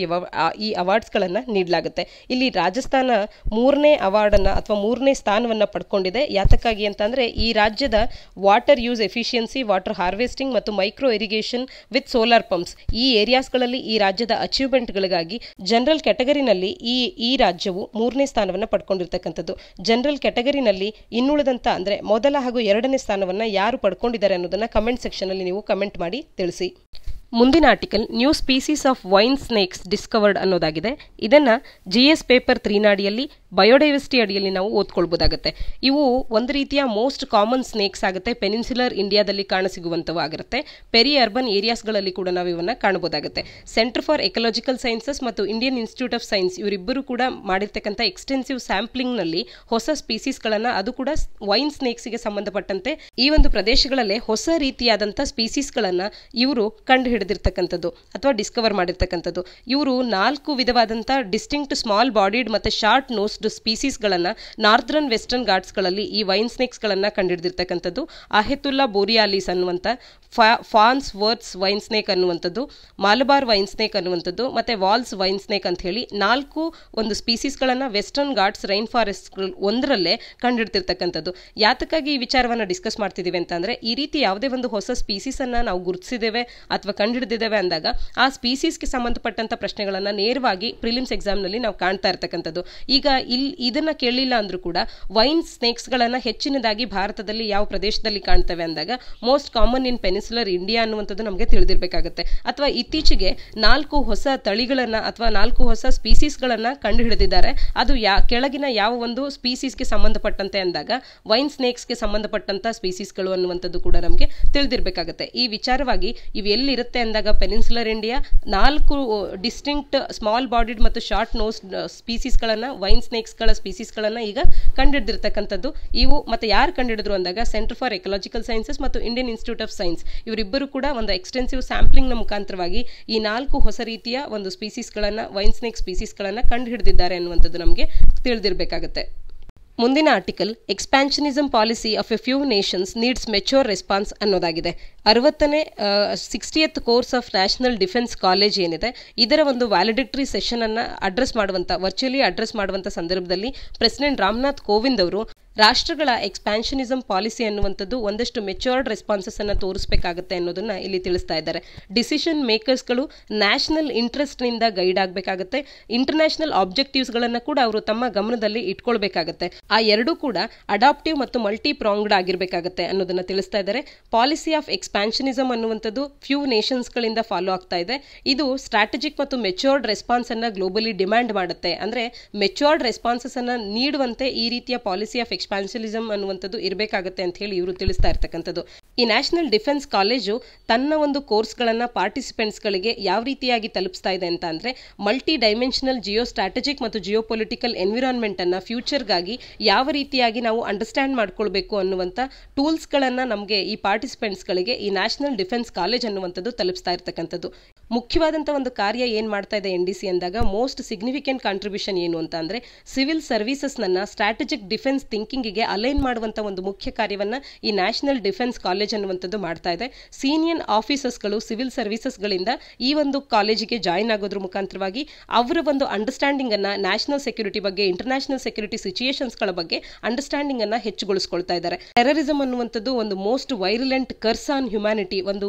ಈ ಅವಾರ್ಡ್ಸ್ಗಳನ್ನು ನೀಡಲಾಗುತ್ತೆ ಇಲ್ಲಿ ರಾಜಸ್ಥಾನ ಮೂರನೇ ಅವಾರ್ಡನ್ನು ಅಥವಾ ಮೂರನೇ ಸ್ಥಾನವನ್ನು ಪಡ್ಕೊಂಡಿದೆ ಯಾತಕ್ಕಾಗಿ ಅಂತಂದರೆ ಈ ರಾಜ್ಯದ water use efficiency water harvesting ಮತ್ತು micro irrigation with solar pumps ಈ ಏರಿಯಾಸ್ಗಳಲ್ಲಿ ಈ ರಾಜ್ಯದ ಅಚೀವ್ಮೆಂಟ್ಗಳಿಗಾಗಿ ಜನರಲ್ ಕ್ಯಾಟಗರಿನಲ್ಲಿ ಈ ಈ ರಾಜ್ಯವು ಮೂರನೇ ಸ್ಥಾನವನ್ನು ಪಡ್ಕೊಂಡಿರ್ತಕ್ಕಂಥದ್ದು ಜನರಲ್ ಕ್ಯಾಟಗರಿನಲ್ಲಿ ಇನ್ನುಳಿದಂಥ ಅಂದರೆ ಮೊದಲ ಹಾಗೂ ಎರಡನೇ ಸ್ಥಾನವನ್ನು ಯಾರು ಪಡ್ಕೊಂಡಿದ್ದಾರೆ ಅನ್ನೋದನ್ನು ಕಮೆಂಟ್ ಸೆಕ್ಷನಲ್ಲಿ ನೀವು ಕಮೆಂಟ್ ಮಾಡಿ ತಿಳಿಸಿ ಮುಂದಿನ article new species of vine snakes discovered ಅನ್ನೋದಾಗಿದೆ ಇದನ್ನು ಜಿ ಎಸ್ ಪೇಪರ್ ತ್ರೀನಾಡಿಯಲ್ಲಿ ಬಯೋಡೈವರ್ಸಿಟಿ ಅಡಿಯಲ್ಲಿ ನಾವು ಓದ್ಕೊಳ್ಬೋದಾಗುತ್ತೆ ಇವು ಒಂದು ರೀತಿಯ ಮೋಸ್ಟ್ ಕಾಮನ್ ಸ್ನೇಕ್ಸ್ ಆಗುತ್ತೆ ಪೆನಿನ್ಸುಲರ್ ಇಂಡಿಯಾದಲ್ಲಿ ಕಾಣಸಿಗುವಂಥವು ಆಗಿರುತ್ತೆ ಪೆರಿ ಅರ್ಬನ್ ಏರಿಯಾಸ್ಗಳಲ್ಲಿ ಕೂಡ ನಾವು ಇವನ್ನ ಕಾಣಬಹುದಾಗುತ್ತೆ ಸೆಂಟರ್ ಫಾರ್ ಎಕಲಾಜಿಕಲ್ ಸೈನ್ಸಸ್ ಮತ್ತು ಇಂಡಿಯನ್ ಇನ್ಸ್ಟಿಟ್ಯೂಟ್ ಆಫ್ ಸೈನ್ಸ್ ಇವರಿಬ್ಬರು ಕೂಡ ಮಾಡಿರ್ತಕ್ಕಂಥ ಎಕ್ಸ್ಟೆನ್ಸಿವ್ ಸ್ಯಾಂಪ್ಲಿಂಗ್ನಲ್ಲಿ ಹೊಸ ಸ್ಪೀಸೀಸ್ಗಳನ್ನು ಅದು ಕೂಡ ವೈನ್ ಸ್ನೇಕ್ಸ್ಗೆ ಸಂಬಂಧಪಟ್ಟಂತೆ ಈ ಒಂದು ಪ್ರದೇಶಗಳಲ್ಲೇ ಹೊಸ ರೀತಿಯಾದಂಥ ಸ್ಪೀಸೀಸ್ಗಳನ್ನು ಇವರು ಕಂಡುಹಿಡಿದ ಪಡೆದಿರ್ತಕ್ಕಂಥದ್ದು ಅಥವಾ ಡಿಸ್ಕವರ್ ಮಾಡಿರ್ತಕ್ಕಂಥದ್ದು ಇವರು ನಾಲ್ಕು ವಿಧವಾದಂಥ ಡಿಸ್ಟಿಂಕ್ಟ್ ಸ್ಮಾಲ್ ಬಾಡಿಡ್ ಮತ್ತು ಶಾರ್ಟ್ ನೋಸ್ಡ್ ಸ್ಪೀಸೀಸ್ಗಳನ್ನು ನಾರ್ದರ್ನ್ ವೆಸ್ಟರ್ನ್ ಗಳಲ್ಲಿ ಈ ವೈನ್ ಸ್ನೇಕ್ಸ್ಗಳನ್ನು ಕಂಡುಹಿಡಿದಿರ್ತಕ್ಕಂಥದ್ದು ಅಹೆತುಲ್ಲಾ ಬೋರಿಯಾಲಿಸ್ ಅನ್ನುವಂಥ ಫಾನ್ಸ್ ವರ್ತ್ಸ್ ವೈನ್ ಸ್ನೇಕ್ ಅನ್ನುವಂಥದ್ದು ಮಾಲಬಾರ್ ವೈನ್ ಸ್ನೇಕ್ ಅನ್ನುವಂಥದ್ದು ಮತ್ತು ವಾಲ್ಸ್ ವೈನ್ ಸ್ನೇಕ್ ಅಂತ ಹೇಳಿ ನಾಲ್ಕು ಒಂದು ಸ್ಪೀಸೀಸ್ಗಳನ್ನು ವೆಸ್ಟರ್ನ್ ಘಾಟ್ಸ್ ರೈನ್ ಫಾರೆಸ್ಟ್ ಒಂದರಲ್ಲೇ ಕಂಡುಹಿಡ್ತಿರ್ತಕ್ಕಂಥದ್ದು ಯಾತಕ್ಕಾಗಿ ಈ ವಿಚಾರವನ್ನು ಡಿಸ್ಕಸ್ ಮಾಡ್ತಿದ್ದೀವಿ ಅಂತಂದರೆ ಈ ರೀತಿ ಯಾವುದೇ ಒಂದು ಹೊಸ ಸ್ಪೀಸೀಸನ್ನು ನಾವು ಗುರುತಿಸಿದ್ದೇವೆ ಅಥವಾ ಕಂಡು ಕಂಡುಹಿಡಿದಿದ್ದೇವೆ ಅಂದಾಗ ಆ ಸ್ಪೀಸೀಸ್ಗೆ ಸಂಬಂಧಪಟ್ಟಂಥ ಪ್ರಶ್ನೆಗಳನ್ನು ನೇರವಾಗಿ ಪ್ರಿಲಿಮ್ಸ್ ಎಕ್ಸಾಮ್ನಲ್ಲಿ ನಾವು ಕಾಣ್ತಾ ಇರ್ತಕ್ಕಂಥದ್ದು ಈಗ ಇಲ್ಲಿ ಇದನ್ನ ಕೇಳಲಿಲ್ಲ ಅಂದ್ರೂ ಕೂಡ ವೈನ್ ಸ್ನೇಕ್ಸ್ಗಳನ್ನು ಹೆಚ್ಚಿನದಾಗಿ ಭಾರತದಲ್ಲಿ ಯಾವ ಪ್ರದೇಶದಲ್ಲಿ ಕಾಣ್ತವೆ ಅಂದಾಗ most common in peninsular India ಅನ್ನುವಂಥದ್ದು ನಮಗೆ ತಿಳಿದಿರಬೇಕಾಗುತ್ತೆ ಅಥವಾ ಇತ್ತೀಚೆಗೆ ನಾಲ್ಕು ಹೊಸ ತಳಿಗಳನ್ನು ಅಥವಾ ನಾಲ್ಕು ಹೊಸ ಸ್ಪೀಸೀಸ್ಗಳನ್ನು ಕಂಡುಹಿಡಿದಿದ್ದಾರೆ ಅದು ಯಾ ಕೆಳಗಿನ ಯಾವ ಒಂದು ಸ್ಪೀಸೀಸ್ಗೆ ಸಂಬಂಧಪಟ್ಟಂತೆ ಅಂದಾಗ ವೈನ್ ಸ್ನೇಕ್ಸ್ಗೆ ಸಂಬಂಧಪಟ್ಟಂಥ ಸ್ಪೀಸೀಸ್ಗಳು ಅನ್ನುವಂಥದ್ದು ಕೂಡ ನಮಗೆ ತಿಳಿದಿರಬೇಕಾಗುತ್ತೆ ಈ ವಿಚಾರವಾಗಿ ಇವು ಎಲ್ಲಿರುತ್ತೆ ಬರುತ್ತೆ ಅಂದಾಗ ಪೆನಿನ್ಸುಲರ್ ಇಂಡಿಯಾ ನಾಲ್ಕು ಡಿಸ್ಟಿಂಕ್ಟ್ ಸ್ಮಾಲ್ ಬಾಡಿಡ್ ಮತ್ತು ಶಾರ್ಟ್ ನೋಸ್ ಸ್ಪೀಸೀಸ್ಗಳನ್ನು ವೈನ್ ಸ್ನೇಕ್ಸ್ಗಳ ಸ್ಪೀಸೀಸ್ಗಳನ್ನು ಈಗ ಕಂಡುಹಿಡಿದಿರ್ತಕ್ಕಂಥದ್ದು ಇವು ಮತ್ತು ಯಾರು ಕಂಡುಹಿಡಿದ್ರು ಅಂದಾಗ ಸೆಂಟರ್ ಫಾರ್ ಎಕಲಾಜಿಕಲ್ ಸೈನ್ಸಸ್ ಮತ್ತು ಇಂಡಿಯನ್ ಇನ್ಸ್ಟಿಟ್ಯೂಟ್ ಆಫ್ ಸೈನ್ಸ್ ಇವರಿಬ್ಬರು ಕೂಡ ಒಂದು ಎಕ್ಸ್ಟೆನ್ಸಿವ್ ಸ್ಯಾಂಪ್ಲಿಂಗ್ನ ಮುಖಾಂತರವಾಗಿ ಈ ನಾಲ್ಕು ಹೊಸ ರೀತಿಯ ಒಂದು ಸ್ಪೀಸೀಸ್ಗಳನ್ನು ವೈನ್ ಸ್ನೇಕ್ ಸ್ಪೀಸೀಸ್ಗಳನ್ನು ಕಂಡುಹಿಡಿದಿದ್ದಾರೆ ಅನ್ನುವಂಥದ್ದು ನಮಗೆ ತಿಳಿದಿರಬೇಕಾಗುತ್ತೆ ಮುಂದಿನ article expansionism policy of a few nations needs mature response ಅನ್ನೋದಾಗಿದೆ ಅರವತ್ತನೇ sixtieth course of national defence college ಏನಿದೆ ಇದರ ಒಂದು ವ್ಯಾಲಿಡಿಟ್ರಿ ಸೆಷನನ್ನು ಅಡ್ರೆಸ್ ಮಾಡುವಂಥ ವರ್ಚುಲಿ ಅಡ್ರೆಸ್ ಮಾಡುವಂಥ ಸಂದರ್ಭದಲ್ಲಿ ಪ್ರೆಸಿಡೆಂಟ್ ರಾಮನಾಥ್ ಕೋವಿಂದ್ ಅವರು ರಾಷ್ಟ್ರಗಳ ಎಕ್ಸ್ಪ್ಯಾನ್ಷನಿಸಮ್ ಪಾಲಿಸಿ ಅನ್ನುವಂಥದ್ದು ಒಂದಷ್ಟು ಮೆಚೋರ್ಡ್ ರೆಸ್ಪಾನ್ಸಸ್ ಅನ್ನು ತೋರಿಸಬೇಕಾಗುತ್ತೆ ಅನ್ನೋದನ್ನ ಇಲ್ಲಿ ತಿಳಿಸ್ತಾ ಇದ್ದಾರೆ ಡಿಸಿಷನ್ ಮೇಕರ್ಸ್ಗಳು ನ್ಯಾಷನಲ್ ನಿಂದ ಗೈಡ್ ಆಗಬೇಕಾಗುತ್ತೆ ಇಂಟರ್ನ್ಯಾಷನಲ್ ಗಳನ್ನ ಕೂಡ ಅವರು ತಮ್ಮ ಗಮನದಲ್ಲಿ ಇಟ್ಕೊಳ್ಬೇಕಾಗತ್ತೆ ಆ ಎರಡೂ ಕೂಡ ಅಡಾಪ್ಟಿವ್ ಮತ್ತು ಮಲ್ಟಿ ಪ್ರಾಂಗ್ಡ್ ಆಗಿರಬೇಕಾಗತ್ತೆ ಅನ್ನೋದನ್ನ ತಿಳಿಸ್ತಾ ಇದ್ದಾರೆ ಪಾಲಿಸಿ ಆಫ್ ಎಕ್ಸ್ಪ್ಯಾನ್ಷನಿಸಮ್ ಅನ್ನುವಂಥದ್ದು ಫ್ಯೂ ಗಳಿಂದ ಫಾಲೋ ಆಗ್ತಾ ಇದೆ ಇದು ಸ್ಟ್ರಾಟಜಿಕ್ ಮತ್ತು ಮೆಚೋರ್ಡ್ ರೆಸ್ಪಾನ್ಸ್ ಅನ್ನ ಗ್ಲೋಬಲಿ ಡಿಮ್ಯಾಂಡ್ ಮಾಡುತ್ತೆ ಅಂದ್ರೆ ಮೆಚೋರ್ಡ್ ರೆಸ್ಪಾನ್ಸಸ್ ಅನ್ನ ನೀಡುವಂತೆ ಈ ರೀತಿಯ ಪಾಲಿಸಿ ಆಫ್ ಎಕ್ಸ್ಪಾನ್ಸಿಲಿಸಮ್ ಅನ್ನುವಂಥದ್ದು ಇರಬೇಕಾಗತ್ತೆ ಅಂತ ಹೇಳಿ ಇವರು ತಿಳಿಸ್ತಾ ಇರ್ತಕ್ಕಂಥದ್ದು ಈ ನ್ಯಾಷನಲ್ ಡಿಫೆನ್ಸ್ ಕಾಲೇಜು ತನ್ನ ಒಂದು ಕೋರ್ಸ್ಗಳನ್ನು ಪಾರ್ಟಿಸಿಪೆಂಟ್ಸ್ಗಳಿಗೆ ಯಾವ ರೀತಿಯಾಗಿ ತಲುಪಿಸ್ತಾ ಇದೆ ಅಂತ ಮಲ್ಟಿ ಡೈಮೆನ್ಷನಲ್ ಜಿಯೋ ಸ್ಟ್ರಾಟಜಿಕ್ ಮತ್ತು ಜಿಯೋ ಪೊಲಿಟಿಕಲ್ ಎನ್ವಿರಾನ್ಮೆಂಟನ್ನು ಫ್ಯೂಚರ್ಗಾಗಿ ಯಾವ ರೀತಿಯಾಗಿ ನಾವು ಅಂಡರ್ಸ್ಟ್ಯಾಂಡ್ ಮಾಡ್ಕೊಳ್ಬೇಕು ಅನ್ನುವಂಥ ಟೂಲ್ಸ್ಗಳನ್ನು ನಮಗೆ ಈ ಪಾರ್ಟಿಸಿಪೆಂಟ್ಸ್ಗಳಿಗೆ ಈ ನ್ಯಾಷನಲ್ ಡಿಫೆನ್ಸ್ ಕಾಲೇಜ್ ಅನ್ನುವಂಥದ್ದು ತಲುಪಿಸ್ತಾ ಇರ್ತಕ್ಕಂಥದ್ದು ಮುಖ್ಯವಾದಂಥ ಒಂದು ಕಾರ್ಯ ಏನು ಮಾಡ್ತಾ ಇದೆ ಎನ್ ಡಿ ಸಿ ಅಂದಾಗ ಮೋಸ್ಟ್ ಸಿಗ್ನಿಫಿಕೆಂಟ್ ಕಾಂಟ್ರಿಬ್ಯೂಷನ್ ಏನು ಅಂತ ಅಂದರೆ ಸಿವಿಲ್ ಸರ್ವೀಸಸ್ನನ್ನು ಸ್ಟ್ರಾಟಜಿಕ್ ಡಿಫೆನ್ಸ್ ಥಿಂಕಿಂಗಿಗೆ ಅಲೈನ್ ಮಾಡುವಂಥ ಒಂದು ಮುಖ್ಯ ಕಾರ್ಯವನ್ನು ಈ ನ್ಯಾಷನಲ್ ಡಿಫೆನ್ಸ್ ಕಾಲೇಜ್ ಕಾಲೇಜ್ ಅನ್ನುವಂಥದ್ದು ಮಾಡ್ತಾ ಇದೆ ಸೀನಿಯರ್ ಆಫೀಸರ್ಸ್ಗಳು ಸಿವಿಲ್ ಗಳಿಂದ ಈ ಒಂದು ಕಾಲೇಜಿಗೆ ಜಾಯಿನ್ ಆಗೋದ್ರ ಮುಖಾಂತರವಾಗಿ ಅವರ ಒಂದು ಅಂಡರ್ಸ್ಟ್ಯಾಂಡಿಂಗ್ ಅನ್ನ ನ್ಯಾಷನಲ್ ಸೆಕ್ಯೂರಿಟಿ ಬಗ್ಗೆ ಇಂಟರ್ನ್ಯಾಷನಲ್ ಸೆಕ್ಯೂರಿಟಿ ಸಿಚುಯೇಷನ್ಸ್ಗಳ ಬಗ್ಗೆ ಅಂಡರ್ಸ್ಟ್ಯಾಂಡಿಂಗ್ ಅನ್ನ ಹೆಚ್ಚುಗೊಳಿಸ್ಕೊಳ್ತಾ ಇದ್ದಾರೆ ಟೆರರಿಸಂ ಅನ್ನುವಂಥದ್ದು ಒಂದು most virulent curse on humanity ಒಂದು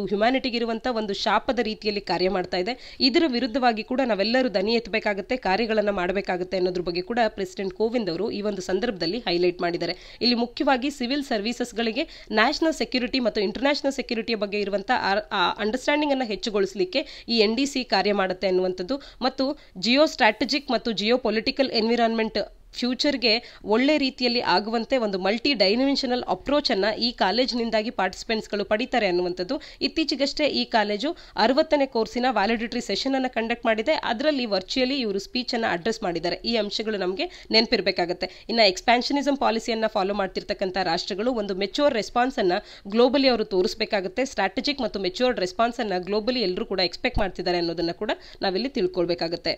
ಇರುವಂತಹ ಒಂದು ಶಾಪದ ರೀತಿಯಲ್ಲಿ ಕಾರ್ಯ ಮಾಡ್ತಾ ಇದೆ ಇದರ ವಿರುದ್ಧವಾಗಿ ಕೂಡ ನಾವೆಲ್ಲರೂ ದನಿ ಎತ್ತಬೇಕಾಗುತ್ತೆ ಕಾರ್ಯಗಳನ್ನು ಮಾಡಬೇಕಾಗುತ್ತೆ ಅನ್ನೋದ್ರ ಬಗ್ಗೆ ಕೂಡ ಪ್ರೆಸಿಡೆಂಟ್ ಕೋವಿಂದ್ ಅವರು ಈ ಒಂದು ಸಂದರ್ಭದಲ್ಲಿ ಹೈಲೈಟ್ ಮಾಡಿದ್ದಾರೆ ಇಲ್ಲಿ ಮುಖ್ಯವಾಗಿ ಸಿವಿಲ್ ಗಳಿಗೆ ನ್ಯಾಷನಲ್ ಸೆಕ್ಯೂರಿಟಿ ಮತ್ತು ಇಂಟರ್ನ್ಯಾಷನಲ್ ಸೆಕ್ಯೂರಿಟಿಯ ಬಗ್ಗೆ ಇರುವಂತಹ ಅಂಡರ್ಸ್ಟ್ಯಾಂಡಿಂಗ್ ಅನ್ನು ಹೆಚ್ಚುಗೊಳಿಸಲಿಕ್ಕೆ ಈ ಎನ್ ಡಿ ಸಿ ಕಾರ್ಯ ಮಾಡುತ್ತೆ ಅನ್ನುವಂಥದ್ದು ಮತ್ತು ಜಿಯೋ ಸ್ಟ್ರಾಟಜಿಕ್ ಮತ್ತು ಜಿಯೋ ಪೊಲಿಟಿಕಲ್ ಎನ್ವಿರಾನ್ಮೆಂಟ್ ಫ್ಯೂಚರ್ಗೆ ಒಳ್ಳೆ ರೀತಿಯಲ್ಲಿ ಆಗುವಂತೆ ಒಂದು ಮಲ್ಟಿ ಡೈಮೆನ್ಷನಲ್ ಅಪ್ರೋಚನ್ನು ಈ ಕಾಲೇಜಿನಿಂದಾಗಿ ಪಾರ್ಟಿಸಿಪೆಂಟ್ಸ್ಗಳು ಪಡಿತಾರೆ ಅನ್ನುವಂಥದ್ದು ಇತ್ತೀಚೆಗಷ್ಟೇ ಈ ಕಾಲೇಜು ಅರವತ್ತನೇ ಕೋರ್ಸಿನ ವ್ಯಾಲಿಡಿಟರಿ ಸೆಷನ್ ಅನ್ನು ಕಂಡಕ್ಟ್ ಮಾಡಿದೆ ಅದರಲ್ಲಿ ವರ್ಚುಯಲಿ ಇವರು ಸ್ಪೀಚ್ ಅನ್ನು ಅಡ್ರೆಸ್ ಮಾಡಿದ್ದಾರೆ ಈ ಅಂಶಗಳು ನಮಗೆ ನೆನಪಿರಬೇಕಾಗುತ್ತೆ ಇನ್ನು ಎಕ್ಸ್ಪ್ಯಾನ್ಷನಿಸಂ ಪಾಲಿಸಿಯನ್ನು ಫಾಲೋ ಮಾಡ್ತಿರ್ತಕ್ಕಂಥ ರಾಷ್ಟ್ರಗಳು ಒಂದು ಮೆಚೂರ್ ರೆಸ್ಪಾನ್ಸ್ ಅನ್ನ ಗ್ಲೋಬಲಿ ಅವರು ತೋರಿಸಬೇಕಾಗುತ್ತೆ ಸ್ಟ್ರಾಟಜಿಕ್ ಮತ್ತು ಮೆಚೂರ್ಡ್ ರೆಸ್ಪಾನ್ಸ್ ಅನ್ನ ಗ್ಲೋಬಲಿ ಎಲ್ಲರೂ ಕೂಡ ಎಕ್ಸ್ಪೆಕ್ಟ್ ಮಾಡ್ತಿದ್ದಾರೆ ಅನ್ನೋದನ್ನ ಕೂಡ ನಾವಿಲ್ಲಿ ತಿಳ್ಕೊಳ್ಬೇಕಾಗುತ್ತೆ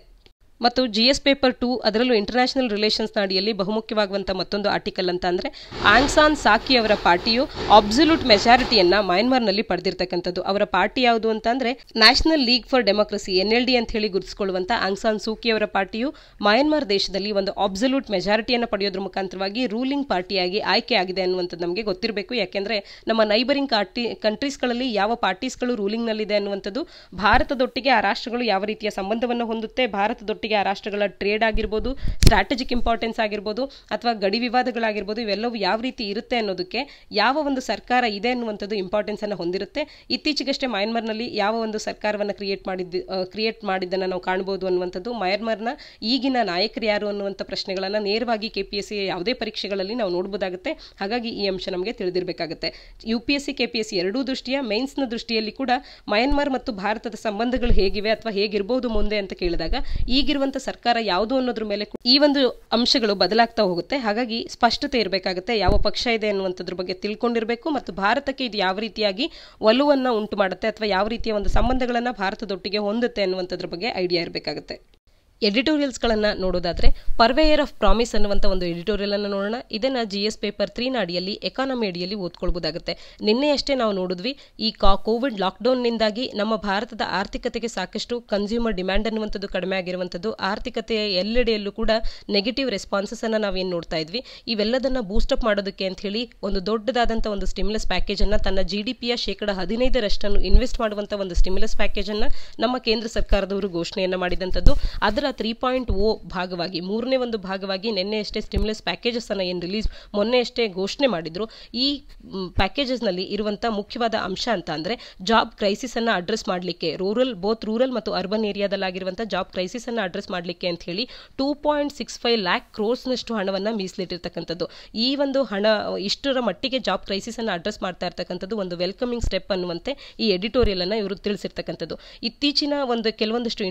ಮತ್ತು ಜಿ ಎಸ್ ಪೇಪರ್ ಟು ಅದರಲ್ಲೂ ಇಂಟರ್ನ್ಯಾಷನಲ್ ರಿಲೇಷನ್ಸ್ ನಡಿಯಲ್ಲಿ ಬಹುಮುಖ್ಯವಾಗುವಂಥ ಮತ್ತೊಂದು ಆರ್ಟಿಕಲ್ ಅಂತ ಅಂದರೆ ಆಂಗ್ಸಾನ್ ಸಾಕಿ ಅವರ ಪಾರ್ಟಿಯು ಅಬ್ಸಲ್ಯೂಟ್ ಮೆಜಾರಿಟಿಯನ್ನ ಮ್ಯಾನ್ಮಾರ್ನಲ್ಲಿ ಪಡೆದಿರ್ತಕ್ಕಂಥದ್ದು ಅವರ ಪಾರ್ಟಿ ಯಾವುದು ಅಂತ ಅಂದರೆ national league for democracy N L D ಅಂತ ಹೇಳಿ ಗುರುತಿಸಿಕೊಳ್ಳುವಂಥ ಆಂಗ್ಸಾನ್ ಸೂಕಿ ಅವರ ಪಾರ್ಟಿಯು ಮ್ಯಾನ್ಮಾರ್ ದೇಶದಲ್ಲಿ ಒಂದು ಅಬ್ಸಲ್ಯೂಟ್ ಮೆಜಾರಿಟಿಯನ್ನು ಪಡೆಯೋದ್ರ ಮುಖಾಂತರವಾಗಿ ರೂಲಿಂಗ್ ಪಾರ್ಟಿಯಾಗಿ ಆಯ್ಕೆ ಆಗಿದೆ ಅನ್ನುವಂಥದ್ದು ನಮಗೆ ಗೊತ್ತಿರಬೇಕು ಯಾಕೆಂದರೆ ನಮ್ಮ ನೈಬರಿಂಗ್ ಕಾರ್ಟಿ ಕಂಟ್ರೀಸ್ಗಳಲ್ಲಿ ಯಾವ ಪಾರ್ಟೀಸ್ಗಳು ರೂಲಿಂಗ್ನಲ್ಲಿದೆ ಅನ್ನುವಂಥದ್ದು ಭಾರತದೊಟ್ಟಿಗೆ ಆ ರಾಷ್ಟ್ರಗಳು ಯಾವ ರೀತಿಯ ಸಂಬಂಧವನ್ನು ಹೊಂದುತ್ತೆ ಭಾರತದೊಟ್ಟಿಗೆ ಜೊತೆಗೆ ಆ ರಾಷ್ಟ್ರಗಳ ಟ್ರೇಡ್ ಆಗಿರ್ಬೋದು ಸ್ಟ್ರಾಟಜಿಕ್ ಇಂಪಾರ್ಟೆನ್ಸ್ ಆಗಿರ್ಬೋದು ಅಥವಾ ಗಡಿ ವಿವಾದಗಳಾಗಿರ್ಬೋದು ಇವೆಲ್ಲವೂ ಯಾವ ರೀತಿ ಇರುತ್ತೆ ಅನ್ನೋದಕ್ಕೆ ಯಾವ ಒಂದು ಸರ್ಕಾರ ಇದೆ ಅನ್ನುವಂಥದ್ದು ಇಂಪಾರ್ಟೆನ್ಸ್ ಹೊಂದಿರುತ್ತೆ ಇತ್ತೀಚೆಗಷ್ಟೇ ಮಯನ್ಮಾರ್ನಲ್ಲಿ ಯಾವ ಒಂದು ಸರ್ಕಾರವನ್ನು ಕ್ರಿಯೇಟ್ ಮಾಡಿದ್ದ ಕ್ರಿಯೇಟ್ ಮಾಡಿದ್ದನ್ನು ನಾವು ಕಾಣಬಹುದು ಅನ್ನುವಂಥದ್ದು ಮಯನ್ಮಾರ್ನ ಈಗಿನ ನಾಯಕರು ಯಾರು ಅನ್ನುವಂಥ ಪ್ರಶ್ನೆಗಳನ್ನು ನೇರವಾಗಿ ಕೆ ಪಿ ಎಸ್ ಯಾವುದೇ ಪರೀಕ್ಷೆಗಳಲ್ಲಿ ನಾವು ನೋಡ್ಬೋದಾಗುತ್ತೆ ಹಾಗಾಗಿ ಈ ಅಂಶ ನಮಗೆ ತಿಳಿದಿರಬೇಕಾಗುತ್ತೆ U P S C K P S C ಎರಡೂ ದೃಷ್ಟಿಯ ಮೈನ್ಸ್ನ ದೃಷ್ಟಿಯಲ್ಲಿ ಕೂಡ ಮಯನ್ಮಾರ್ ಮತ್ತು ಭಾರತದ ಸಂಬಂಧಗಳು ಹೇಗಿವೆ ಅಥವಾ ಹೇಗಿರಬಹುದು ಮುಂದೆ ಅಂತ ಕೇಳಿದಾಗ ಈಗಿರುವ ಇಲ್ಲಿರುವಂತ ಸರ್ಕಾರ ಯಾವುದು ಅನ್ನೋದ್ರ ಮೇಲೆ ಈ ಒಂದು ಅಂಶಗಳು ಬದಲಾಗ್ತಾ ಹೋಗುತ್ತೆ ಹಾಗಾಗಿ ಸ್ಪಷ್ಟತೆ ಇರಬೇಕಾಗುತ್ತೆ ಯಾವ ಪಕ್ಷ ಇದೆ ಅನ್ನುವಂಥದ್ರ ಬಗ್ಗೆ ತಿಳ್ಕೊಂಡಿರಬೇಕು ಮತ್ತು ಭಾರತಕ್ಕೆ ಇದು ಯಾವ ರೀತಿಯಾಗಿ ಒಲುವನ್ನ ಉಂಟು ಮಾಡುತ್ತೆ ಅಥವಾ ಯಾವ ರೀತಿಯ ಒಂದು ಸಂಬಂಧಗಳನ್ನ ಭಾರತದೊಟ್ಟಿಗೆ ಹೊಂದುತ್ತೆ ಅನ್ನುವಂಥದ್ರ ಬಗ್ಗೆ ಐಡಿಯಾ ಇರಬೇಕಾಗುತ್ತೆ ಎಡಿಟೋರಿಯಲ್ಸ್ಗಳನ್ನು ನೋಡೋದಾದರೆ ಪರ್ವೇಯರ್ ಆಫ್ ಪ್ರಾಮಿಸ್ ಅನ್ನುವಂಥ ಒಂದು ಎಡಿಟೋರಿಯಲ್ ನೋಡೋಣ ಇದನ್ನು ಜಿ ಎಸ್ ಪೇಪರ್ ತ್ರೀ ಅಡಿಯಲ್ಲಿ ಎಕಾನಮಿ ಅಡಿಯಲ್ಲಿ ಓದ್ಕೊಳ್ಬೋದಾಗುತ್ತೆ ನಿನ್ನೆಯಷ್ಟೇ ನಾವು ನೋಡಿದ್ವಿ ಈ ಕಾ ಕೋವಿಡ್ ಲಾಕ್ಡೌನ್ನಿಂದಾಗಿ ನಮ್ಮ ಭಾರತದ ಆರ್ಥಿಕತೆಗೆ ಸಾಕಷ್ಟು ಕನ್ಸ್ಯೂಮರ್ ಡಿಮ್ಯಾಂಡ್ ಅನ್ನುವಂಥದ್ದು ಕಡಿಮೆ ಆಗಿರುವಂಥದ್ದು ಆರ್ಥಿಕತೆಯ ಎಲ್ಲೆಡೆಯಲ್ಲೂ ಕೂಡ ನೆಗೆಟಿವ್ ರೆಸ್ಪಾನ್ಸಸ್ ಅನ್ನು ನಾವೇನು ನೋಡ್ತಾ ಇದ್ವಿ ಇವೆಲ್ಲದನ್ನು ಬೂಸ್ಟಪ್ ಮಾಡೋದಕ್ಕೆ ಅಂತ ಹೇಳಿ ಒಂದು ದೊಡ್ಡದಾದಂಥ ಒಂದು ಸ್ಟಿಮ್ಯುಲಸ್ ಪ್ಯಾಕೇಜ್ ತನ್ನ ಜಿ ಡಿ ಪಿಯ ಶೇಕಡ ಹದಿನೈದರಷ್ಟನ್ನು ಇನ್ವೆಸ್ಟ್ ಮಾಡುವಂಥ ಒಂದು ಸ್ಟಿಮ್ಯುಲಸ್ ಪ್ಯಾಕೇಜ್ ನಮ್ಮ ಕೇಂದ್ರ ಸರ್ಕಾರದವರು ಘೋಷಣೆಯನ್ನು ಮಾಡಿದಂಥದ್ದು ಅದರ ತ್ರೀ ಪಾಯಿಂಟ್ ಓ ಭಾಗವಾಗಿ ಮೂರನೇ ಒಂದು ಭಾಗವಾಗಿ ನಿನ್ನೆ ಅಷ್ಟೇ ಸ್ಟಿಮ್ಯುಲಸ್ ಪ್ಯಾಕೇಜಸ್ಸನ್ನು ಏನು ರಿಲೀಸ್ ಮೊನ್ನೆ ಅಷ್ಟೇ ಘೋಷಣೆ ಮಾಡಿದ್ರು ಈ ಪ್ಯಾಕೇಜಸ್ ನಲ್ಲಿ ಇರುವಂತಹ ಮುಖ್ಯವಾದ ಅಂಶ ಅಂತ ಅಂದ್ರೆ ಜಾಬ್ ಕ್ರೈಸಿಸನ್ನು ಅಡ್ರೆಸ್ ಮಾಡಲಿಕ್ಕೆ ರೂರಲ್ ಬೋತ್ ರೂರಲ್ ಮತ್ತು ಅರ್ಬನ್ ಏರಿಯಾದಲ್ಲಿ ಏರಿಯಾದಲ್ಲಾಗಿರುವಂಥ ಜಾಬ್ ಕ್ರೈಸಿಸ್ ಕ್ರೈಸಿಸನ್ನು ಅಡ್ರೆಸ್ ಮಾಡಲಿಕ್ಕೆ ಅಂತ ಹೇಳಿ two point six five lakh ಕ್ರೋರ್ಸ್ನಷ್ಟು ಹಣವನ್ನು ಮೀಸಲಿಟ್ಟಿರ್ತಕ್ಕಂಥದ್ದು ಈ ಒಂದು ಹಣ ಇಷ್ಟರ ಮಟ್ಟಿಗೆ ಜಾಬ್ ಕ್ರೈಸಿಸ್ ಕ್ರೈಸಿಸನ್ನು ಅಡ್ರೆಸ್ ಮಾಡ್ತಾ ಇರ್ತಕ್ಕಂಥದ್ದು ಒಂದು ವೆಲ್ಕಮಿಂಗ್ ಸ್ಟೆಪ್ ಅನ್ನುವಂತೆ ಈ ಎಡಿಟೋರಿಯಲ್ ಅನ್ನ ಇವರು ತಿಳಿಸಿರ್ತಕ್ಕಂಥದ್ದು ಇತ್ತೀಚಿನ ಒಂದು ಕೆಲವೊಂದಷ್ಟು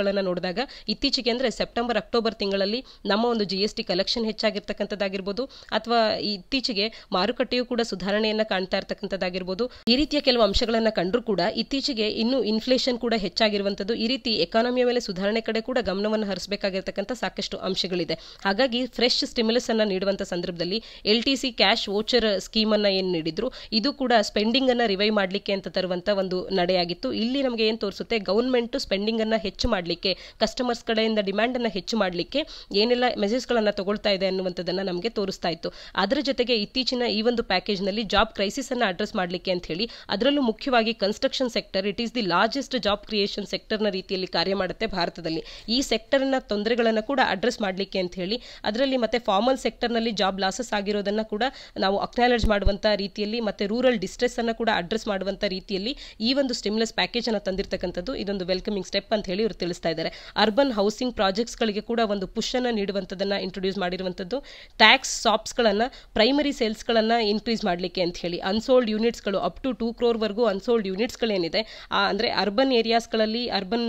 ಗಳನ್ನ ನೋಡಿದಾಗ ಇತ್ತೀಚೆಗೆ ಅಂದರೆ ಸೆಪ್ಟೆಂಬರ್ ಅಕ್ಟೋಬರ್ ತಿಂಗಳಲ್ಲಿ ನಮ್ಮ ಒಂದು ಜಿ ಎಸ್ ಟಿ ಕಲೆಕ್ಷನ್ ಹೆಚ್ಚಾಗಿರ್ತಕ್ಕಂಥದ್ದಾಗಿರ್ಬೋದು ಅಥವಾ ಇತ್ತೀಚೆಗೆ ಮಾರುಕಟ್ಟೆಯೂ ಕೂಡ ಸುಧಾರಣೆಯನ್ನು ಕಾಣ್ತಾ ಇರ್ತಕ್ಕಂಥದ್ದಾಗಿರ್ಬೋದು ಈ ರೀತಿಯ ಕೆಲವು ಅಂಶಗಳನ್ನು ಕಂಡರೂ ಕೂಡ ಇತ್ತೀಚೆಗೆ ಇನ್ನೂ ಇನ್ಫ್ಲೇಷನ್ ಕೂಡ ಹೆಚ್ಚಾಗಿರುವಂಥದ್ದು ಈ ರೀತಿ ಎಕಾನಮಿಯ ಮೇಲೆ ಸುಧಾರಣೆ ಕಡೆ ಕೂಡ ಗಮನವನ್ನು ಹರಿಸಬೇಕಾಗಿರ್ತಕ್ಕಂಥ ಸಾಕಷ್ಟು ಅಂಶಗಳಿದೆ ಹಾಗಾಗಿ ಫ್ರೆಶ್ ಸ್ಟಿಮ್ಯುಲಸ್ ಅನ್ನು ನೀಡುವಂತಹ ಸಂದರ್ಭದಲ್ಲಿ L T C cash voucher scheme ಅನ್ನ ಏನು ನೀಡಿದ್ರು ಇದು ಕೂಡ ಸ್ಪೆಂಡಿಂಗ್ ಅನ್ನ ರಿವೈವ್ ಮಾಡಲಿಕ್ಕೆ ಅಂತ ತರುವಂತ ಒಂದು ನಡೆಯಾಗಿತ್ತು ಇಲ್ಲಿ ನಮಗೆ ಏನು ತೋರಿಸುತ್ತೆ ಗೌರ್ಮೆಂಟ್ ಸ್ಪೆಂಡಿಂಗ್ ಅನ್ನ ಹೆಚ್ಚು ಮಾಡಲಿಕ್ಕೆ ಕಸ್ಟಮರ್ಸ್ ಕಡೆಯಿಂದ ಡಿಮ್ಯಾಂಡನ್ನು ಹೆಚ್ಚು ಮಾಡಲಿಕ್ಕೆ ಏನೆಲ್ಲ ಮೆಸೇಜ್ ಗಳನ್ನ ತಗೊಳ್ತಾ ಇದೆ ಅನ್ನುವಂಥದ್ದನ್ನು ನಮಗೆ ತೋರಿಸ್ತಾ ಇತ್ತು ಅದರ ಜೊತೆಗೆ ಇತ್ತೀಚಿನ ಈ ಒಂದು ಪ್ಯಾಕೇಜ್ ನಲ್ಲಿ ಜಾಬ್ ಕ್ರೈಸಿಸ್ ಕ್ರೈಸಿಸನ್ನು ಅಡ್ರೆಸ್ ಮಾಡಲಿಕ್ಕೆ ಅಂತ ಹೇಳಿ ಅದರಲ್ಲೂ ಮುಖ್ಯವಾಗಿ construction sector it is the largest job creation ನ ರೀತಿಯಲ್ಲಿ ಕಾರ್ಯ ಮಾಡುತ್ತೆ ಭಾರತದಲ್ಲಿ ಈ ಸೆಕ್ಟರ್ನ ತೊಂದರೆಗಳನ್ನು ಕೂಡ ಅಡ್ರೆಸ್ ಮಾಡಲಿಕ್ಕೆ ಅಂತ ಹೇಳಿ ಅದರಲ್ಲಿ ಮತ್ತೆ ಫಾರ್ಮಲ್ ನಲ್ಲಿ ಜಾಬ್ ಲಾಸಸ್ ಆಗಿರೋದನ್ನ ಕೂಡ ನಾವು ಅಕ್ನಾಲೇಜ್ ಮಾಡುವಂಥ ರೀತಿಯಲ್ಲಿ ಮತ್ತೆ ರೂರಲ್ ಡಿಸ್ಟ್ರೆಸ್ ಅನ್ನು ಕೂಡ ಅಡ್ರೆಸ್ ಮಾಡುವಂಥ ರೀತಿಯಲ್ಲಿ ಈ ಒಂದು ಸ್ಟಿಮ್ಯುಲಸ್ ಪ್ಯಾಕೇಜ್ ಅನ್ನು ತಂದಿರತಕ್ಕಂಥದ್ದು ಇದೊಂದು ವೆಲ್ಕಮಿಂಗ್ ಸ್ಟೆಪ್ ಅಂತ ಹೇಳಿ ಇವರು ತಿಳಿಸ್ತಾ ಇದ್ದಾರೆ ಅರ್ಬನ್ ಹೌಸಿಂಗ್ ಪ್ರಾಜೆಕ್ಟ್ಸ್ಗಳಿಗೆ ಕೂಡ ಒಂದು ಪುಷನ್ನು ನೀಡುವಂಥದ್ದನ್ನು ಇಂಟ್ರೊಡ್ಯೂಸ್ ಮಾಡಿರುವಂಥದ್ದು ಟ್ಯಾಕ್ಸ್ ಶಾಪ್ಸ್ಗಳನ್ನು ಪ್ರೈಮರಿ ಸೇಲ್ಸ್ಗಳನ್ನು ಇನ್ಕ್ರೀಸ್ ಮಾಡಲಿಕ್ಕೆ ಅಂತ ಹೇಳಿ ಅನ್ಸೋಲ್ಡ್ ಯೂನಿಟ್ಸ್ಗಳು ಅಪ್ ಟು ಟೂ ಕ್ರೋರ್ವರೆಗೂ ಅನ್ಸೋಲ್ಡ್ ಯೂನಿಟ್ಸ್ಗಳೇನಿದೆ ಅಂದರೆ ಅರ್ಬನ್ ಏರಿಯಾಸ್ಗಳಲ್ಲಿ ಅರ್ಬನ್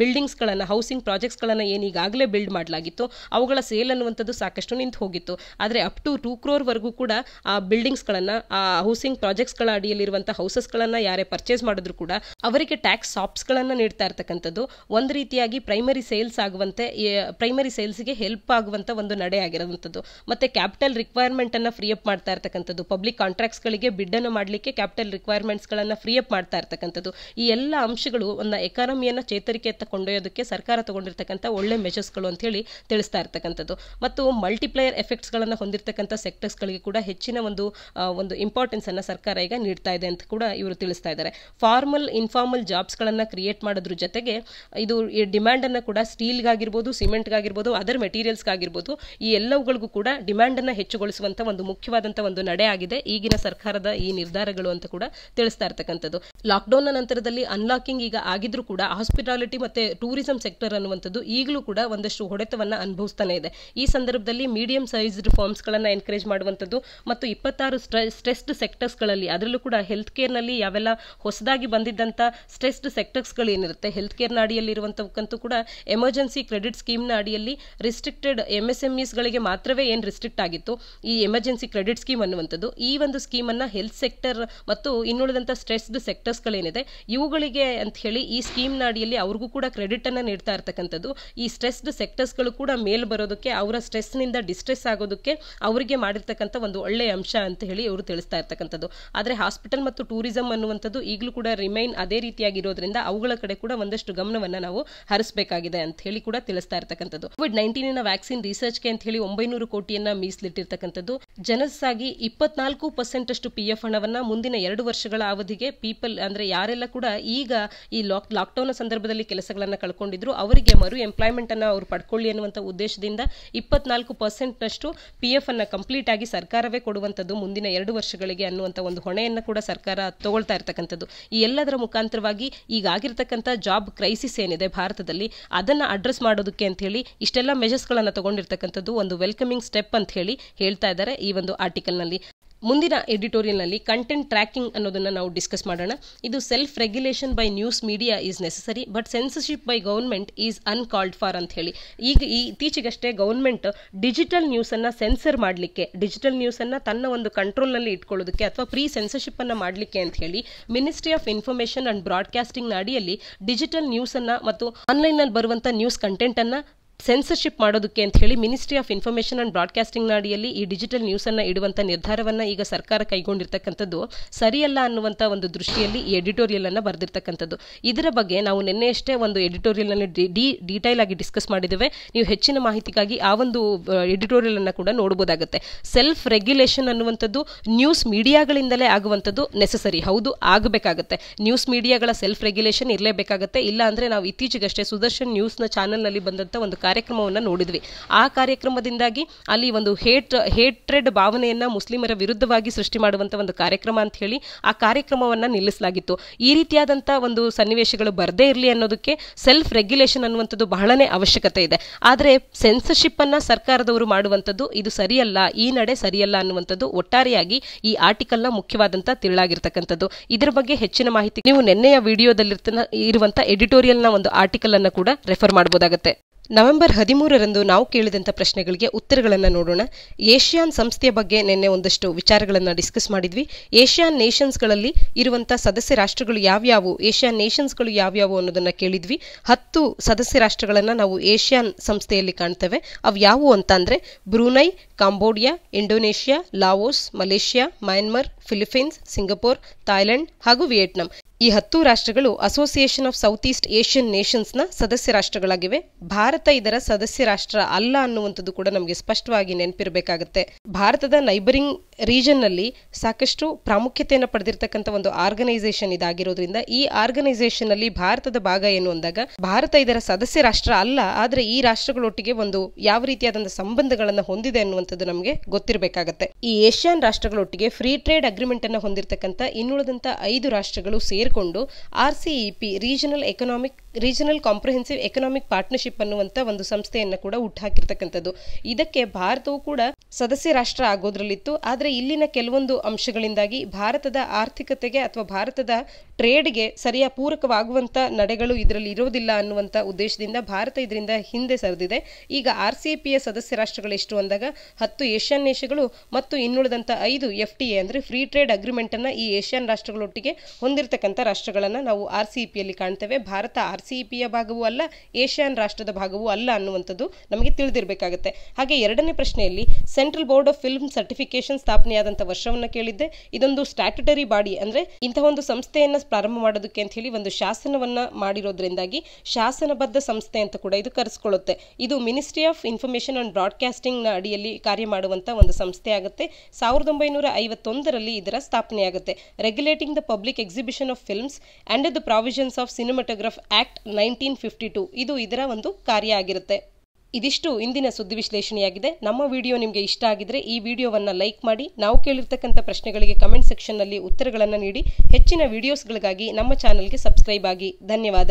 ಬಿಲ್ಡಿಂಗ್ಸ್ಗಳನ್ನು ಹೌಸಿಂಗ್ ಪ್ರಾಜೆಕ್ಟ್ಸ್ಗಳನ್ನು ಏನೀಗಾಗಲೇ ಬಿಲ್ಡ್ ಮಾಡಲಾಗಿತ್ತು ಅವುಗಳ ಸೇಲ್ ಅನ್ನುವಂಥದ್ದು ಸಾಕಷ್ಟು ನಿಂತು ಹೋಗಿತ್ತು ಆದರೆ ಅಪ್ ಟು ಟೂ ಕ್ರೋರ್ವರೆಗೂ ಕೂಡ ಆ ಬಿಲ್ಡಿಂಗ್ಸ್ಗಳನ್ನು ಆ ಹೌಸಿಂಗ್ ಪ್ರಾಜೆಕ್ಟ್ಸ್ಗಳ ಅಡಿಯಲ್ಲಿರುವಂಥ ಹೌಸಸ್ಗಳನ್ನು ಯಾರೇ ಪರ್ಚೇಸ್ ಮಾಡಿದ್ರು ಕೂಡ ಅವರಿಗೆ ಟ್ಯಾಕ್ಸ್ ಶಾಪ್ಸ್ಗಳನ್ನು ನೀಡ್ತಾ ಇರ್ತಕ್ಕಂಥದ್ದು ಒಂದು ರೀತಿಯಾಗಿ ಪ್ರೈಮರಿ ಸೇಲ್ಸ್ ಆಗುವಂತೆ ಪ್ರೈಮರಿ ಸೇಲ್ಸ್ಗೆ ಹೆಲ್ಪ್ ಆಗುವಂಥ ಒಂದು ನಡೆ ಆಗಿರುವಂಥದ್ದು ಮತ್ತು ಕ್ಯಾಪಿಟಲ್ ರಿಕ್ವೈರ್ಮೆಂಟನ್ನು ಫ್ರೀ ಅಪ್ ಮಾಡ್ತಾ ಇರ್ತಕ್ಕಂಥದ್ದು ಪಬ್ಲಿಕ್ ಬಿಡ್ ಅನ್ನು ಮಾಡಲಿಕ್ಕೆ ಕ್ಯಾಪಿಟಲ್ ರಿಕ್ವೈರ್ಮೆಂಟ್ಸ್ಗಳನ್ನು ಫ್ರೀ ಅಪ್ ಮಾಡ್ತಾ ಇರ್ತಕ್ಕಂಥದ್ದು ಈ ಎಲ್ಲ ಅಂಶಗಳು ಒಂದು ಎಕಾನಮಿಯನ್ನು ಚೇತರಿಕೆಯತ್ತ ಕೊಂಡೊಯ್ಯೋದಕ್ಕೆ ಸರ್ಕಾರ ತಗೊಂಡಿರ್ತಕ್ಕಂಥ ಒಳ್ಳೆ ಮೆಷರ್ಸ್ಗಳು ಅಂತ ಹೇಳಿ ತಿಳಿಸ್ತಾ ಇರ್ತಕ್ಕಂಥದ್ದು ಮತ್ತು ಮಲ್ಟಿಪ್ಲಯರ್ ಎಫೆಕ್ಟ್ಸ್ಗಳನ್ನು ಹೊಂದಿರತಕ್ಕಂಥ ಸೆಕ್ಟರ್ಸ್ಗಳಿಗೆ ಕೂಡ ಹೆಚ್ಚಿನ ಒಂದು ಒಂದು ಇಂಪಾರ್ಟೆನ್ಸನ್ನು ಸರ್ಕಾರ ಈಗ ನೀಡ್ತಾ ಇದೆ ಅಂತ ಕೂಡ ಇವರು ತಿಳಿಸ್ತಾ ಇದ್ದಾರೆ ಫಾರ್ಮಲ್ ಇನ್ಫಾರ್ಮಲ್ ಜಾಬ್ಸ್ಗಳನ್ನು ಕ್ರಿಯೇಟ್ ಮಾಡೋದ್ರ ಜೊತೆಗೆ ಇದು ಡಿಮ್ಯಾಂಡನ್ನು ಕೂಡ ಸ್ಟೀಲ್ಗಾಗಿರ್ಬೋದು ಸಿಮೆಂಟ್ಗಾಗಿರ್ಬೋದು ಅದರ್ ಮೆಟೀರಿಯಲ್ಸ್ಗಾಗಿರ್ಬೋದು ಈ ಎಲ್ಲವುಗಳಿಗೂ ಕೂಡ ಡಿಮ್ಯಾಂಡನ್ನು ಹೆಚ್ಚುಗೊಳಿಸುವಂಥ ಒಂದು ಮುಖ್ಯವಾದಂಥ ಒಂದು ನಡೆ ಆಗಿದೆ ಈಗಿನ ಸರ್ಕಾರದ ಈ ನಿರ್ಧಾರಗಳು ಅಂತ ಕೂಡ ತಿಳಿಸ್ತಾ ಇರ್ತಕ್ಕಂಥದ್ದು ಲಾಕ್ಡೌನ್ನ ನಂತರದಲ್ಲಿ ಅನ್ಲಾಕಿಂಗ್ ಈಗ ಆಗಿದ್ರೂ ಕೂಡ ಹಾಸ್ಪಿಟಾಲಿಟಿ ಮತ್ತು ಟೂರಿಸಂ ಸೆಕ್ಟರ್ ಅನ್ನುವಂಥದ್ದು ಈಗಲೂ ಕೂಡ ಒಂದಷ್ಟು ಹೊಡೆತವನ್ನು ಅನುಭವಿಸ್ತಾನೆ ಇದೆ ಈ ಸಂದರ್ಭದಲ್ಲಿ ಮೀಡಿಯಂ ಸೈಜ್ಡ್ ಫಾರ್ಮ್ಸ್ಗಳನ್ನು ಎನ್ಕರೇಜ್ ಮಾಡುವಂಥದ್ದು ಮತ್ತು ಇಪ್ಪತ್ತಾರು ಸ್ಟ್ರೆಸ್ಡ್ ಸೆಕ್ಟರ್ಸ್ಗಳಲ್ಲಿ ಅದರಲ್ಲೂ ಕೂಡ ಹೆಲ್ತ್ ಕೇರ್ನಲ್ಲಿ ಯಾವೆಲ್ಲ ಹೊಸದಾಗಿ ಬಂದಿದ್ದಂಥ ಸ್ಟ್ರೆಸ್ಡ್ ಏನಿರುತ್ತೆ ಹೆಲ್ತ್ ಕೇರ್ನ ಅಡಿಯಲ್ಲಿರುವಂಥವಕ್ಕಂತೂ ಕೂಡ ಎಮರ್ಜೆನ್ಸಿ ಕ್ರೆಡಿಟ್ ಸ್ಕೀಮ್ನ ಅಡಿಯಲ್ಲಿ ರಿಸ್ಟ್ರಿಕ್ಟೆಡ್ ಎಂಎಸ್ಎಂಇಸ್ಗಳಿಗೆ ಮಾತ್ರವೇ ಏನು ರಿಸ್ಟ್ರಿಕ್ಟ್ ಆಗಿತ್ತು ಈ ಎಮರ್ಜೆನ್ಸಿ ಕ್ರೆಡಿಟ್ ಸ್ಕೀಮ್ ಅನ್ನುವಂಥದ್ದು ಈ ಒಂದು ಸ್ಕೀಮ್ ಸ್ಕೀಮನ್ನು ಹೆಲ್ತ್ ಸೆಕ್ಟರ್ ಮತ್ತು ಇನ್ನುಳಿದಂಥ ಸ್ಟ್ರೆಸ್ಡ್ ಸೆಕ್ಟರ್ಸ್ಗಳೇನಿದೆ ಇವುಗಳಿಗೆ ಅಂತ ಹೇಳಿ ಈ ಸ್ಕೀಮ್ನ ಅಡಿಯಲ್ಲಿ ಅವ್ರಿಗೂ ಕೂಡ ಕ್ರೆಡಿಟ್ ಕ್ರೆಡಿಟನ್ನು ನೀಡ್ತಾ ಇರ್ತಕ್ಕಂಥದ್ದು ಈ ಸ್ಟ್ರೆಸ್ಡ್ ಸೆಕ್ಟರ್ಸ್ಗಳು ಕೂಡ ಮೇಲ್ ಬರೋದಕ್ಕೆ ಅವರ ಸ್ಟ್ರೆಸ್ನಿಂದ ಡಿಸ್ಟ್ರೆಸ್ ಆಗೋದಕ್ಕೆ ಅವರಿಗೆ ಮಾಡಿರ್ತಕ್ಕಂಥ ಒಂದು ಒಳ್ಳೆಯ ಅಂಶ ಅಂತ ಹೇಳಿ ಅವರು ತಿಳಿಸ್ತಾ ಇರ್ತಕ್ಕಂಥದ್ದು ಆದರೆ ಹಾಸ್ಪಿಟಲ್ ಮತ್ತು ಟೂರಿಸಂ ಅನ್ನುವಂಥದ್ದು ಈಗಲೂ ಕೂಡ ರಿಮೈನ್ ಅದೇ ರೀತಿಯಾಗಿರೋದ್ರಿಂದ ಅವುಗಳ ಕಡೆ ಕೂಡ ಒಂದಷ್ಟು ಗಮನವನ್ನು ನಾವು ಹರಿಸಬೇಕಾಗಿದೆ ಅಂತ ಹೇಳಿ ಕೂಡ ತಿಳಿಸ್ತಾ ಇರ್ತಕ್ಕಂಥದ್ದು ಕೋವಿಡ್ ನೈನ್ಟೀನ್ ವ್ಯಾಕ್ಸಿನ್ ರಿಸರ್ಚ್ಗೆ ಅಂತ ಹೇಳಿ ಒಂಬೈನೂರು ಕೋಟಿಯನ್ನ ಮೀಸಲಿಟ್ಟಿರ್ತಕ್ಕಂಥದ್ದು ಜನಸಾಗಿ ಇಪ್ಪತ್ನಾಲ್ಕು ಪರ್ಸೆಂಟ್ ಅಷ್ಟು ಪಿ ಎಫ್ ಹಣವನ್ನ ಮುಂದಿನ ಎರಡು ವರ್ಷಗಳ ಅವಧಿಗೆ ಪೀಪಲ್ ಅಂದ್ರೆ ಯಾರೆಲ್ಲ ಕೂಡ ಈಗ ಈ ಲಾಕ್ ಲಾಕ್ಡೌನ್ ಸಂದರ್ಭದಲ್ಲಿ ಕೆಲಸಗಳನ್ನ ಕಳ್ಕೊಂಡಿದ್ರು ಅವರಿಗೆ ಮರು ಎಂಪ್ಲಾಯ್ಮೆಂಟ್ ಅನ್ನ ಅವರು ಪಡ್ಕೊಳ್ಳಿ ಅನ್ನುವಂಥ ಉದ್ದೇಶದಿಂದ ಇಪ್ಪತ್ನಾಲ್ಕು ಪರ್ಸೆಂಟ್ ನಷ್ಟು ಪಿ ಎಫ್ ಅನ್ನ ಕಂಪ್ಲೀಟ್ ಆಗಿ ಸರ್ಕಾರವೇ ಕೊಡುವಂತದ್ದು ಮುಂದಿನ ಎರಡು ವರ್ಷಗಳಿಗೆ ಅನ್ನುವಂಥ ಒಂದು ಹೊಣೆಯನ್ನು ಕೂಡ ಸರ್ಕಾರ ತಗೊಳ್ತಾ ಇರತಕ್ಕಂಥದ್ದು ಈ ಎಲ್ಲದರ ಮುಖಾಂತರವಾಗಿ ಈಗಾಗಿರ್ತಕ್ಕಂಥ ಜಾಬ್ ಕ್ರೈಸಿಸ್ ಏನಿದೆ ಭಾರತದಲ್ಲಿ ಅದನ್ನ ಅಡ್ರೆಸ್ ಮಾಡೋದಕ್ಕೆ ಅಂತ ಹೇಳಿ ಇಷ್ಟೆಲ್ಲ ಮೆಜರ್ಸ್ಗಳನ್ನು ತಗೊಂಡಿರ್ತಕ್ಕಂಥದ್ದು ಒಂದು ವೆಲ್ಕಮಿಂಗ್ ಸ್ಟೆಪ್ ಅಂತ ಹೇಳಿ ಹೇಳ್ತಾ ಇದ್ದಾರೆ ಈ ಒಂದು ಆರ್ಟಿಕಲ್ನಲ್ಲಿ ಮುಂದಿನ ಎಡಿಟೋರಿಯಲ್ನಲ್ಲಿ ಕಂಟೆಂಟ್ ಟ್ರ್ಯಾಕಿಂಗ್ ಅನ್ನೋದನ್ನು ನಾವು ಡಿಸ್ಕಸ್ ಮಾಡೋಣ ಇದು self regulation by news media is necessary but censorship by government is uncalled for ಅಂತ ಹೇಳಿ ಈಗ ಈ ಇತ್ತೀಚೆಗಷ್ಟೇ ಗೌರ್ಮೆಂಟ್ ಡಿಜಿಟಲ್ ನ್ಯೂಸನ್ನು ಸೆನ್ಸರ್ ಮಾಡಲಿಕ್ಕೆ ಡಿಜಿಟಲ್ ನ್ಯೂಸನ್ನು ತನ್ನ ಒಂದು ಕಂಟ್ರೋಲ್ನಲ್ಲಿ ಇಟ್ಕೊಳ್ಳೋದಕ್ಕೆ ಅಥವಾ ಪ್ರೀ ಅನ್ನ ಮಾಡಲಿಕ್ಕೆ ಅಂತ ಹೇಳಿ ministry of information and broadcasting ಅಡಿಯಲ್ಲಿ ಡಿಜಿಟಲ್ ನ್ಯೂಸನ್ನು ಮತ್ತು ಆನ್ಲೈನಲ್ಲಿ ಬರುವಂಥ ನ್ಯೂಸ್ ಕಂಟೆಂಟನ್ನು ಸೆನ್ಸರ್ಶಿಪ್ ಮಾಡೋದಕ್ಕೆ ಅಂತ ಹೇಳಿ ministry of information and broadcasting ನಾಡಿಯಲ್ಲಿ ಈ ಡಿಜಿಟಲ್ ನ್ಯೂಸನ್ನು ಇಡುವಂಥ ನಿರ್ಧಾರವನ್ನು ಈಗ ಸರ್ಕಾರ ಕೈಗೊಂಡಿರ್ತಕ್ಕಂಥದ್ದು ಸರಿಯಲ್ಲ ಅನ್ನುವಂಥ ಒಂದು ದೃಷ್ಟಿಯಲ್ಲಿ ಈ ಎಡಿಟೋರಿಯಲನ್ನು ಬರೆದಿರ್ತಕ್ಕಂಥದ್ದು ಇದರ ಬಗ್ಗೆ ನಾವು ನಿನ್ನೆಯಷ್ಟೇ ಒಂದು ಎಡಿಟೋರಿಯಲನ್ನು ಡಿ ಡೀಟೈಲ್ ಆಗಿ ಡಿಸ್ಕಸ್ ಮಾಡಿದ್ದೇವೆ ನೀವು ಹೆಚ್ಚಿನ ಮಾಹಿತಿಗಾಗಿ ಆ ಒಂದು ಎಡಿಟೋರಿಯಲನ್ನು ಕೂಡ ನೋಡ್ಬೋದಾಗುತ್ತೆ ಸೆಲ್ಫ್ ರೆಗ್ಯುಲೇಷನ್ ಅನ್ನುವಂಥದ್ದು ನ್ಯೂಸ್ ಮೀಡಿಯಾಗಳಿಂದಲೇ ಆಗುವಂಥದ್ದು ನೆಸೆಸರಿ ಹೌದು ಆಗಬೇಕಾಗುತ್ತೆ ನ್ಯೂಸ್ ಮೀಡಿಯಾಗಳ ಸೆಲ್ಫ್ ರೆಗ್ಯುಲೇಷನ್ ಇರಲೇಬೇಕಾಗುತ್ತೆ ಇಲ್ಲ ಅಂದರೆ ನಾವು ಇತ್ತೀಚೆಗಷ್ಟೇ ಸುದರ್ಶನ್ ನ್ಯೂಸ್ನ ಚಾನಲ್ನಲ್ಲಿ ಬಂದಂಥ ಒಂದು ಕಾರ್ಯಕ್ರಮವನ್ನು ನೋಡಿದ್ವಿ ಆ ಕಾರ್ಯಕ್ರಮದಿಂದಾಗಿ ಅಲ್ಲಿ ಒಂದು ಹೇಟ್ ಹೇಟ್ರೆಡ್ ಭಾವನೆಯನ್ನು ಮುಸ್ಲಿಮರ ವಿರುದ್ಧವಾಗಿ ಸೃಷ್ಟಿ ಮಾಡುವಂಥ ಒಂದು ಕಾರ್ಯಕ್ರಮ ಅಂತ ಹೇಳಿ ಆ ಕಾರ್ಯಕ್ರಮವನ್ನು ನಿಲ್ಲಿಸಲಾಗಿತ್ತು ಈ ರೀತಿಯಾದಂಥ ಒಂದು ಸನ್ನಿವೇಶಗಳು ಬರದೇ ಇರಲಿ ಅನ್ನೋದಕ್ಕೆ ಸೆಲ್ಫ್ ರೆಗ್ಯುಲೇಷನ್ ಅನ್ನುವಂಥದ್ದು ಬಹಳನೇ ಅವಶ್ಯಕತೆ ಇದೆ ಆದರೆ ಸೆನ್ಸರ್ಶಿಪ್ ಅನ್ನ ಸರ್ಕಾರದವರು ಮಾಡುವಂಥದ್ದು ಇದು ಸರಿಯಲ್ಲ ಈ ನಡೆ ಸರಿಯಲ್ಲ ಅನ್ನುವಂಥದ್ದು ಒಟ್ಟಾರೆಯಾಗಿ ಈ ಆರ್ಟಿಕಲ್ನ ಮುಖ್ಯವಾದಂಥ ತಿರುಳಾಗಿರ್ತಕ್ಕಂಥದ್ದು ಇದರ ಬಗ್ಗೆ ಹೆಚ್ಚಿನ ಮಾಹಿತಿ ನೀವು ನಿನ್ನೆಯ ವಿಡಿಯೋದಲ್ಲಿ ಇರುವಂತಹ ಎಡಿಟೋರಿಯಲ್ನ ಒಂದು ಆರ್ಟಿಕಲ್ ಅನ್ನು ಕೂಡ ರೆಫರ್ ಮಾಡಬಹುದಾಗುತ್ತೆ ನವೆಂಬರ್ ಹದಿಮೂರರಂದು ನಾವು ಕೇಳಿದಂಥ ಪ್ರಶ್ನೆಗಳಿಗೆ ಉತ್ತರಗಳನ್ನು ನೋಡೋಣ ಏಷ್ಯಾನ್ ಸಂಸ್ಥೆಯ ಬಗ್ಗೆ ನಿನ್ನೆ ಒಂದಷ್ಟು ವಿಚಾರಗಳನ್ನು ಡಿಸ್ಕಸ್ ಮಾಡಿದ್ವಿ ಏಷ್ಯಾನ್ ನೇಷನ್ಸ್ಗಳಲ್ಲಿ ಇರುವಂಥ ಸದಸ್ಯ ರಾಷ್ಟ್ರಗಳು ಯಾವ್ಯಾವು ಏಷ್ಯಾನ್ ನೇಷನ್ಸ್ಗಳು ಯಾವ್ಯಾವು ಅನ್ನೋದನ್ನು ಕೇಳಿದ್ವಿ ಹತ್ತು ಸದಸ್ಯ ರಾಷ್ಟ್ರಗಳನ್ನು ನಾವು ಏಷ್ಯಾನ್ ಸಂಸ್ಥೆಯಲ್ಲಿ ಕಾಣ್ತೇವೆ ಅವು ಯಾವುವು ಅಂತ ಅಂದರೆ Brunei Cambodia Indonesia Laos Malaysia Myanmar Philippines Singapore Thailand ಹಾಗೂ ವಿಯೆಟ್ನಾಂ ಈ ಹತ್ತು ರಾಷ್ಟ್ರಗಳು Association of South East Asian ನೇಷನ್ಸ್ನ ಸದಸ್ಯ ರಾಷ್ಟ್ರಗಳಾಗಿವೆ ಭಾರತ ಇದರ ಸದಸ್ಯ ರಾಷ್ಟ್ರ ಅಲ್ಲ ಅನ್ನುವಂಥದ್ದು ಕೂಡ ನಮಗೆ ಸ್ಪಷ್ಟವಾಗಿ ನೆನಪಿರಬೇಕಾಗುತ್ತೆ ಭಾರತದ ನೈಬರಿಂಗ್ ರೀಜನ್ನಲ್ಲಿ ಸಾಕಷ್ಟು ಪ್ರಾಮುಖ್ಯತೆಯನ್ನು ಪಡೆದಿರ್ತಕ್ಕಂಥ ಒಂದು ಆರ್ಗನೈಸೇಷನ್ ಇದಾಗಿರೋದ್ರಿಂದ ಈ ಅಲ್ಲಿ ಭಾರತದ ಭಾಗ ಏನು ಅಂದಾಗ ಭಾರತ ಇದರ ಸದಸ್ಯ ರಾಷ್ಟ್ರ ಅಲ್ಲ ಆದರೆ ಈ ರಾಷ್ಟ್ರಗಳೊಟ್ಟಿಗೆ ಒಂದು ಯಾವ ರೀತಿಯಾದಂಥ ಸಂಬಂಧಗಳನ್ನು ಹೊಂದಿದೆ ಅನ್ನುವಂಥದ್ದು ನಮಗೆ ಗೊತ್ತಿರಬೇಕಾಗತ್ತೆ ಈ ಏಷ್ಯಾನ್ ರಾಷ್ಟ್ರಗಳೊಟ್ಟಿಗೆ ಫ್ರೀ ಟ್ರೇಡ್ ಅಗ್ರಿಮೆಂಟ್ ಅನ್ನು ಹೊಂದಿರತಕ್ಕಂಥ ಇನ್ನುಳಿದಂಥ ಐದು ರಾಷ್ಟ್ರಗಳು ಸೇರಿಕೊಂಡು R C E P regional economic regional comprehensive economic partnership ಅನ್ನುವಂತ ಒಂದು ಸಂಸ್ಥೆಯನ್ನು ಕೂಡ ಹುಟ್ಟುಹಾಕಿರ್ತಕ್ಕಂಥದ್ದು ಇದಕ್ಕೆ ಭಾರತವು ಕೂಡ ಸದಸ್ಯ ರಾಷ್ಟ್ರ ಆಗೋದ್ರಲ್ಲಿತ್ತು ಆದರೆ ಇಲ್ಲಿನ ಕೆಲವೊಂದು ಅಂಶಗಳಿಂದಾಗಿ ಭಾರತದ ಆರ್ಥಿಕತೆಗೆ ಅಥವಾ ಭಾರತದ ಟ್ರೇಡ್ಗೆ ಸರಿಯಾ ಪೂರಕವಾಗುವಂಥ ನಡೆಗಳು ಇದರಲ್ಲಿ ಇರೋದಿಲ್ಲ ಅನ್ನುವಂಥ ಉದ್ದೇಶದಿಂದ ಭಾರತ ಇದರಿಂದ ಹಿಂದೆ ಸರಿದಿದೆ ಈಗ ಆರ್ ಸಿ ಪಿಯ ಸದಸ್ಯ ಎಷ್ಟು ಅಂದಾಗ ಹತ್ತು ಏಷ್ಯಾನ್ ದೇಶಗಳು ಮತ್ತು ಇನ್ನುಳಿದಂಥ ಐದು ಎಫ್ ಟಿ ಎ ಅಂದರೆ ಫ್ರೀ ಟ್ರೇಡ್ ಅಗ್ರಿಮೆಂಟನ್ನು ಈ ಏಷ್ಯಾನ್ ರಾಷ್ಟ್ರಗಳೊಟ್ಟಿಗೆ ಹೊಂದಿರತಕ್ಕಂಥ ರಾಷ್ಟ್ರಗಳನ್ನು ನಾವು ಆರ್ ಸಿ ಪಿಯಲ್ಲಿ ಕಾಣ್ತೇವೆ ಭಾರತ ಆರ್ ಸಿ ಪಿಯ ಭಾಗವೂ ಅಲ್ಲ ಏಷ್ಯಾನ್ ರಾಷ್ಟ್ರದ ಭಾಗವೂ ಅಲ್ಲ ಅನ್ನುವಂಥದ್ದು ನಮಗೆ ತಿಳಿದಿರಬೇಕಾಗುತ್ತೆ ಹಾಗೆ ಎರಡನೇ ಪ್ರಶ್ನೆಯಲ್ಲಿ central board of film certification ಸ್ಥಾಪನೆಯಾದಂಥ ವರ್ಷವನ್ನು ಕೇಳಿದ್ದೆ ಇದೊಂದು ಸ್ಟ್ಯಾಟ್ಯುಟರಿ ಬಾಡಿ ಅಂದರೆ ಇಂತಹ ಒಂದು ಸಂಸ್ಥೆಯನ್ನು ಪ್ರಾರಂಭ ಮಾಡೋದಕ್ಕೆ ಅಂತ ಹೇಳಿ ಒಂದು ಶಾಸನವನ್ನ ಮಾಡಿರೋದ್ರಿಂದಾಗಿ ಶಾಸನಬದ್ಧ ಸಂಸ್ಥೆ ಅಂತ ಕೂಡ ಇದು ಕರೆಸ್ಕೊಳ್ಳುತ್ತೆ ಇದು ministry of information and broadcasting ನ ಅಡಿಯಲ್ಲಿ ಕಾರ್ಯ ಮಾಡುವಂತ ಒಂದು ಸಂಸ್ಥೆ ಆಗುತ್ತೆ ಸಾವಿರದ ಒಂಬೈನೂರ ಐವತ್ತೊಂದರಲ್ಲಿ ಇದರ ಸ್ಥಾಪನೆ ಆಗುತ್ತೆ regulating the public exhibition of films and the provisions of cinematograph act nineteen fifty two ಇದು ಇದರ ಒಂದು ಕಾರ್ಯ ಆಗಿರುತ್ತೆ ಇದಿಷ್ಟು ಇಂದಿನ ಸುದ್ದಿ ವಿಶ್ಲೇಷಣೆಯಾಗಿದೆ ನಮ್ಮ ವಿಡಿಯೋ ನಿಮಗೆ ಇಷ್ಟ ಆಗಿದ್ರೆ ಈ ವಿಡಿಯೋವನ್ನು ಲೈಕ್ ಮಾಡಿ ನಾವು ಕೇಳಿರ್ತಕ್ಕಂಥ ಪ್ರಶ್ನೆಗಳಿಗೆ ಕಮೆಂಟ್ ಸೆಕ್ಷನ್ನಲ್ಲಿ ಉತ್ತರಗಳನ್ನು ನೀಡಿ ಹೆಚ್ಚಿನ ವಿಡಿಯೋಸ್ಗಳಿಗಾಗಿ ನಮ್ಮ ಚಾನಲ್ಗೆ ಸಬ್ಸ್ಕ್ರೈಬ್ ಆಗಿ ಧನ್ಯವಾದ